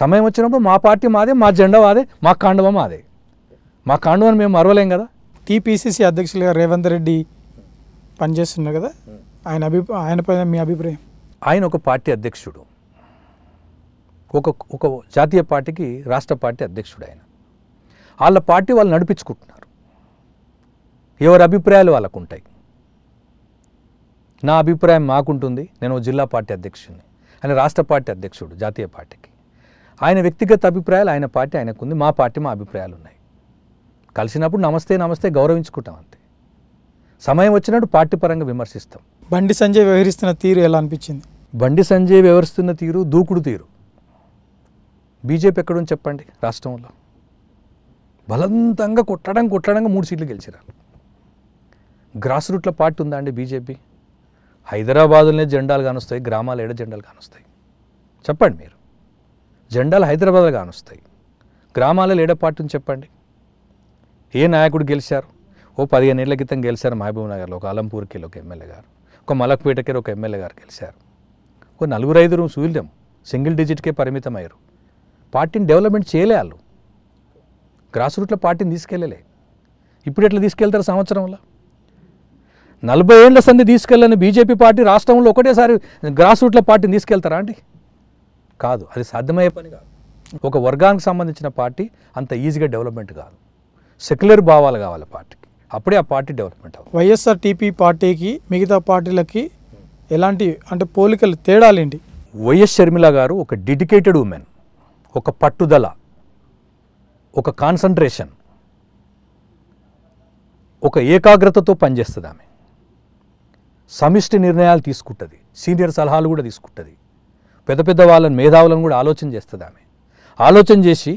సమయం వచ్చినప్పుడు మా పార్టీ మాదే మా జెండా మాదే మా కాండవం మాదే మా కాండవాన్ని మేము మరవలేం కదా టీపీసీసీ అధ్యక్షులుగా రేవంత్ రెడ్డి పనిచేస్తున్నారు కదా ఆయన అభి ఆయనపై మీ అభిప్రాయం ఆయన ఒక పార్టీ అధ్యక్షుడు ఒక ఒక జాతీయ పార్టీకి రాష్ట్ర పార్టీ అధ్యక్షుడు ఆయన వాళ్ళ పార్టీ వాళ్ళు నడిపించుకుంటున్నారు ఎవరి అభిప్రాయాలు వాళ్ళకు ఉంటాయి నా అభిప్రాయం మాకుంటుంది నేను జిల్లా పార్టీ అధ్యక్షుడిని ఆయన రాష్ట్ర పార్టీ అధ్యక్షుడు జాతీయ పార్టీకి ఆయన వ్యక్తిగత అభిప్రాయాలు ఆయన పార్టీ ఆయనకుంది మా పార్టీ మా అభిప్రాయాలు ఉన్నాయి కలిసినప్పుడు నమస్తే నమస్తే గౌరవించుకుంటాం అంతే సమయం వచ్చినప్పుడు పార్టీ పరంగా విమర్శిస్తాం బండి సంజయ్ వ్యవహరిస్తున్న తీరు ఎలా అనిపించింది బండి సంజయ్ వ్యవహరిస్తున్న తీరు దూకుడు తీరు బీజేపీ ఎక్కడ ఉంది చెప్పండి రాష్ట్రంలో బలవంతంగా కొట్టడం కొట్టడంగా మూడు సీట్లు గెలిచిరారు గ్రాస్ రూట్ల పార్టీ ఉందా అండి బీజేపీ హైదరాబాదులోనే జెండాలు కానొస్తాయి గ్రామాలు ఏడ జెండాలు కానొస్తాయి చెప్పండి మీరు జెండాలు హైదరాబాద్లో కానొస్తాయి గ్రామాలలో లేడ పార్టీని చెప్పండి ఏ నాయకుడు గెలిచారు ఓ పదిహేను ఏళ్ళ క్రితం గెలిచారు మహబూబ్ నగర్లో ఒక అలంపూర్కి ఒక ఎమ్మెల్యే గారు ఒక మలక్పేటకి ఒక ఎమ్మెల్యే గారు గెలిచారు ఓ నలుగురు ఐదుగురు సూల్యం సింగిల్ డిజిట్కే పరిమితమయ్యారు పార్టీని డెవలప్మెంట్ చేయలే వాళ్ళు గ్రాస్ రూట్లో పార్టీని తీసుకెళ్ళలే ఇప్పుడు ఎట్లా తీసుకెళ్తారు సంవత్సరంలో నలభై ఏళ్ల సంధి తీసుకెళ్ళని బీజేపీ పార్టీ రాష్ట్రంలో ఒకటేసారి గ్రాస్ రూట్ల పార్టీని తీసుకెళ్తారా అండి కాదు అది సాధ్యమయ్యే పని కాదు ఒక వర్గానికి సంబంధించిన పార్టీ అంత ఈజీగా డెవలప్మెంట్ కాదు సెక్యులర్ భావాలు కావాలి పార్టీకి అప్పుడే ఆ పార్టీ డెవలప్మెంట్ వైఎస్ఆర్ టీపీ పార్టీకి మిగతా పార్టీలకి ఎలాంటి అంటే పోలికలు తేడాలేంటి వైఎస్ షర్మిల గారు ఒక డెడికేటెడ్ ఉమెన్ ఒక పట్టుదల ఒక కాన్సన్ట్రేషన్ ఒక ఏకాగ్రతతో పనిచేస్తుంది ఆమె సమిష్టి నిర్ణయాలు తీసుకుంటుంది సీనియర్ సలహాలు కూడా తీసుకుంటుంది పెద్ద పెద్ద వాళ్ళని మేధావులను కూడా ఆలోచన చేస్తుంది ఆమె ఆలోచన చేసి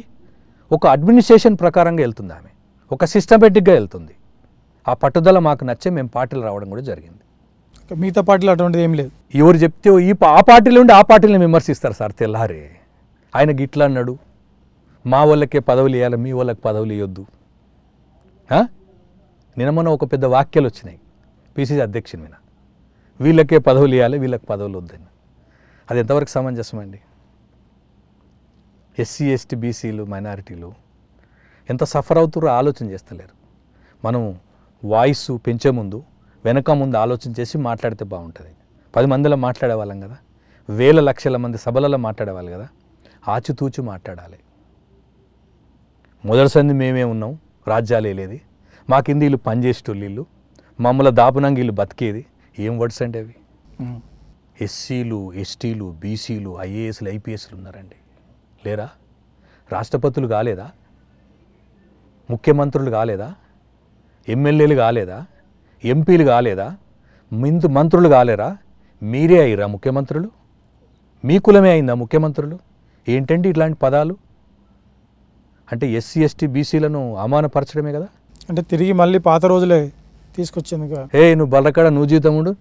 ఒక అడ్మినిస్ట్రేషన్ ప్రకారంగా వెళ్తుంది ఆమె ఒక సిస్టమేటిక్గా వెళ్తుంది ఆ పట్టుదల మాకు నచ్చే మేము పార్టీలు రావడం కూడా జరిగింది మిగతా పార్టీలు అటువంటిది ఏం లేదు ఎవరు చెప్తే ఈ ఆ పార్టీలు ఉండి ఆ పార్టీలను విమర్శిస్తారు సార్ తెల్లారే ఆయన గిట్లా అన్నాడు మా వాళ్ళకే పదవులు ఇవ్వాలి మీ వాళ్ళకి పదవులు ఇవ్వద్దు నిన్న మొన్న ఒక పెద్ద వాక్యాలు వచ్చినాయి పిసిసి అధ్యక్షుని మీద వీళ్ళకే పదవులు ఇవ్వాలి వీళ్ళకి పదవులు వద్దని అది ఎంతవరకు సమంజసం అండి ఎస్సీ ఎస్టీ బీసీలు మైనారిటీలు ఎంత సఫర్ అవుతారో ఆలోచన చేస్తలేరు మనం వాయిస్ పెంచే ముందు వెనక ముందు ఆలోచన చేసి మాట్లాడితే బాగుంటుంది పది మందిలో మాట్లాడేవాళ్ళం కదా వేల లక్షల మంది సభలలో మాట్లాడేవాళ్ళు కదా ఆచితూచి మాట్లాడాలి మొదటిసారి మేమే ఉన్నాం రాజ్యాలు వేలేది మాకింది వీళ్ళు పనిచేసేటోళ్ళు వీళ్ళు మమ్మల్ని దాపునంగా వీళ్ళు బతికేది ఏం వర్డ్స్ అండి అవి ఎస్సీలు ఎస్టీలు బీసీలు ఐఏఎస్లు ఐపీఎస్లు ఉన్నారండి లేరా రాష్ట్రపతులు కాలేదా ముఖ్యమంత్రులు కాలేదా ఎమ్మెల్యేలు కాలేదా ఎంపీలు కాలేదా మిందు మంత్రులు కాలేరా మీరే అయ్యిరా ముఖ్యమంత్రులు మీ కులమే అయిందా ముఖ్యమంత్రులు ఏంటండి ఇట్లాంటి పదాలు అంటే ఎస్సీ ఎస్టీ బీసీలను అమానపరచడమే కదా అంటే తిరిగి మళ్ళీ పాత రోజులే తీసుకొచ్చేందుకు ఏ నువ్వు బల్లకాడ నువ్వు జీతముడు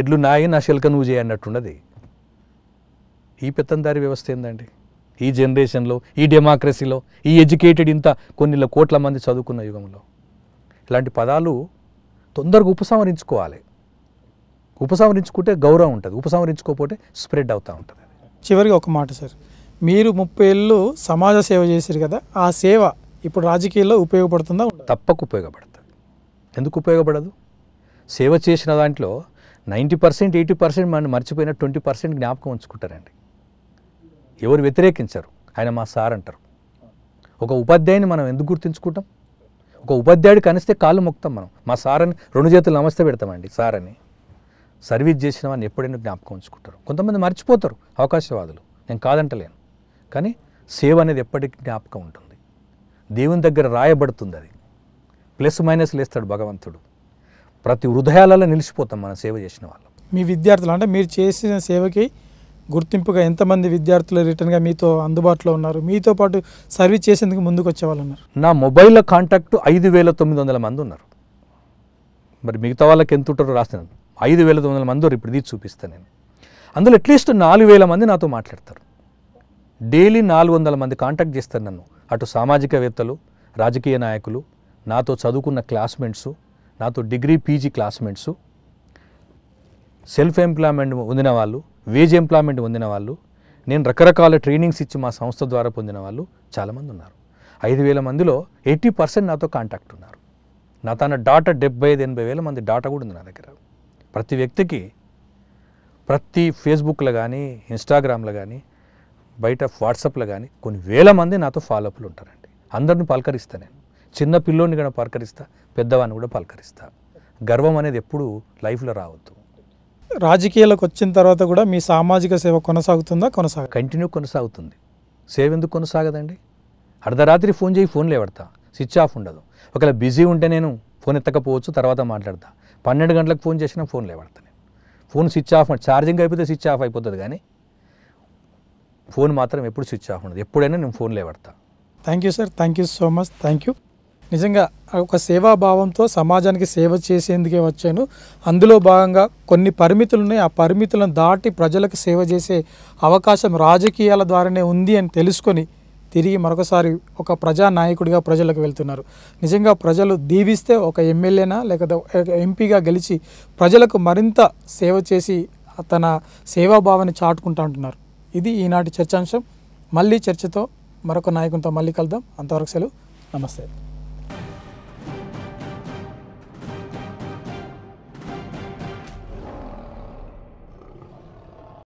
ఎడ్లు నాయి నా శిల్క నువ్వు చేయన్నట్టున్నది ఈ పెత్తందారి వ్యవస్థ ఏందండి ఈ జనరేషన్లో ఈ డెమోక్రసీలో ఈ ఎడ్యుకేటెడ్ ఇంత కొన్ని కోట్ల మంది చదువుకున్న యుగంలో ఇలాంటి పదాలు తొందరగా ఉపసంహరించుకోవాలి ఉపసంహరించుకుంటే గౌరవం ఉంటుంది ఉపసంహరించుకోకపోతే స్ప్రెడ్ అవుతూ ఉంటుంది చివరికి ఒక మాట సార్ మీరు ముప్పై ఏళ్ళు సమాజ సేవ చేశారు కదా ఆ సేవ ఇప్పుడు రాజకీయాల్లో ఉపయోగపడుతుందా తప్పక ఉపయోగపడుతుంది ఎందుకు ఉపయోగపడదు సేవ చేసిన దాంట్లో నైంటీ పర్సెంట్ ఎయిటీ పర్సెంట్ మనం మర్చిపోయిన ట్వంటీ పర్సెంట్ జ్ఞాపకం ఉంచుకుంటారండి ఎవరు వ్యతిరేకించరు ఆయన మా సార్ అంటారు ఒక ఉపాధ్యాయుని మనం ఎందుకు గుర్తించుకుంటాం ఒక ఉపాధ్యాయుడు కనిస్తే కాళ్ళు మొక్తాం మనం మా సార్ అని రెండు చేతులు నమస్తే పెడతామండి సార్ అని సర్వీస్ చేసిన వాడిని ఎప్పుడైనా జ్ఞాపకం ఉంచుకుంటారు కొంతమంది మర్చిపోతారు అవకాశవాదులు నేను కాదంటలేను కానీ సేవ అనేది ఎప్పటికీ జ్ఞాపకం ఉంటుంది దేవుని దగ్గర రాయబడుతుంది అది ప్లస్ మైనస్ లేస్తాడు భగవంతుడు ప్రతి హృదయాలలో నిలిచిపోతాం మనం సేవ చేసిన వాళ్ళు మీ విద్యార్థులు అంటే మీరు చేసిన సేవకి గుర్తింపుగా ఎంతమంది విద్యార్థులు రిటర్న్గా మీతో అందుబాటులో ఉన్నారు మీతో పాటు సర్వీస్ చేసేందుకు ముందుకు వాళ్ళు ఉన్నారు నా మొబైల్లో కాంటాక్ట్ ఐదు వేల తొమ్మిది వందల మంది ఉన్నారు మరి మిగతా వాళ్ళకి ఎంత ఉంటారో రాస్తున్నాను ఐదు వేల తొమ్మిది వందల మంది ఇప్పుడు ఇది చూపిస్తాను నేను అందులో అట్లీస్ట్ నాలుగు వేల మంది నాతో మాట్లాడతారు డైలీ నాలుగు వందల మంది కాంటాక్ట్ చేస్తారు నన్ను అటు సామాజికవేత్తలు రాజకీయ నాయకులు నాతో చదువుకున్న క్లాస్మేట్సు నాతో degree PG classmates self employment పొందిన వాళ్ళు వేజ్ ఎంప్లాయ్మెంట్ పొందిన వాళ్ళు నేను రకరకాల ట్రైనింగ్స్ ఇచ్చి మా సంస్థ ద్వారా పొందిన వాళ్ళు చాలామంది ఉన్నారు ఐదు వేల మందిలో ఎయిటీ పర్సెంట్ నాతో కాంటాక్ట్ ఉన్నారు నా తన డాటా డెబ్బై ఐదు ఎనభై వేల మంది డాటా కూడా ఉంది నా దగ్గర ప్రతి వ్యక్తికి ప్రతి ఫేస్బుక్లో కానీ ఇన్స్టాగ్రామ్లో కానీ బయట వాట్సాప్లో కానీ కొన్ని వేల మంది నాతో ఫాలోఅప్లు ఉంటారండి అందరిని పలకరిస్తాను నేను చిన్న పిల్లోని కూడా పలకరిస్తా పెద్దవాడిని కూడా పలకరిస్తా గర్వం అనేది ఎప్పుడు లైఫ్లో రావద్దు రాజకీయాలకు వచ్చిన తర్వాత కూడా మీ సామాజిక సేవ కొనసాగుతుందా కొనసాగ కంటిన్యూ కొనసాగుతుంది సేవ ఎందుకు కొనసాగదండి అర్ధరాత్రి ఫోన్ చేయి ఫోన్ లేవడతా స్విచ్ ఆఫ్ ఉండదు ఒకవేళ బిజీ ఉంటే నేను ఫోన్ ఎత్తకపోవచ్చు తర్వాత మాట్లాడతా పన్నెండు గంటలకు ఫోన్ చేసినా ఫోన్ లేవడతా నేను ఫోన్ స్విచ్ ఆఫ్ ఛార్జింగ్ అయిపోతే స్విచ్ ఆఫ్ అయిపోతుంది కానీ ఫోన్ మాత్రం ఎప్పుడు స్విచ్ ఆఫ్ ఉండదు ఎప్పుడైనా నేను ఫోన్ లేవడతా thank you sir thank you so much thank you నిజంగా ఒక సేవాభావంతో సమాజానికి సేవ చేసేందుకే వచ్చాను అందులో భాగంగా కొన్ని పరిమితులు ఉన్నాయి ఆ పరిమితులను దాటి ప్రజలకు సేవ చేసే అవకాశం రాజకీయాల ద్వారానే ఉంది అని తెలుసుకొని తిరిగి మరొకసారి ఒక ప్రజానాయకుడిగా ప్రజలకు వెళ్తున్నారు నిజంగా ప్రజలు దీవిస్తే ఒక ఎమ్మెల్యేనా లేకపోతే ఎంపీగా గెలిచి ప్రజలకు మరింత సేవ చేసి తన సేవాభావాన్ని చాటుకుంటా అంటున్నారు ఇది ఈనాటి చర్చాంశం మళ్ళీ చర్చతో మరొక నాయకునితో మళ్ళీ కలుద్దాం అంతవరకు సెలవు నమస్తే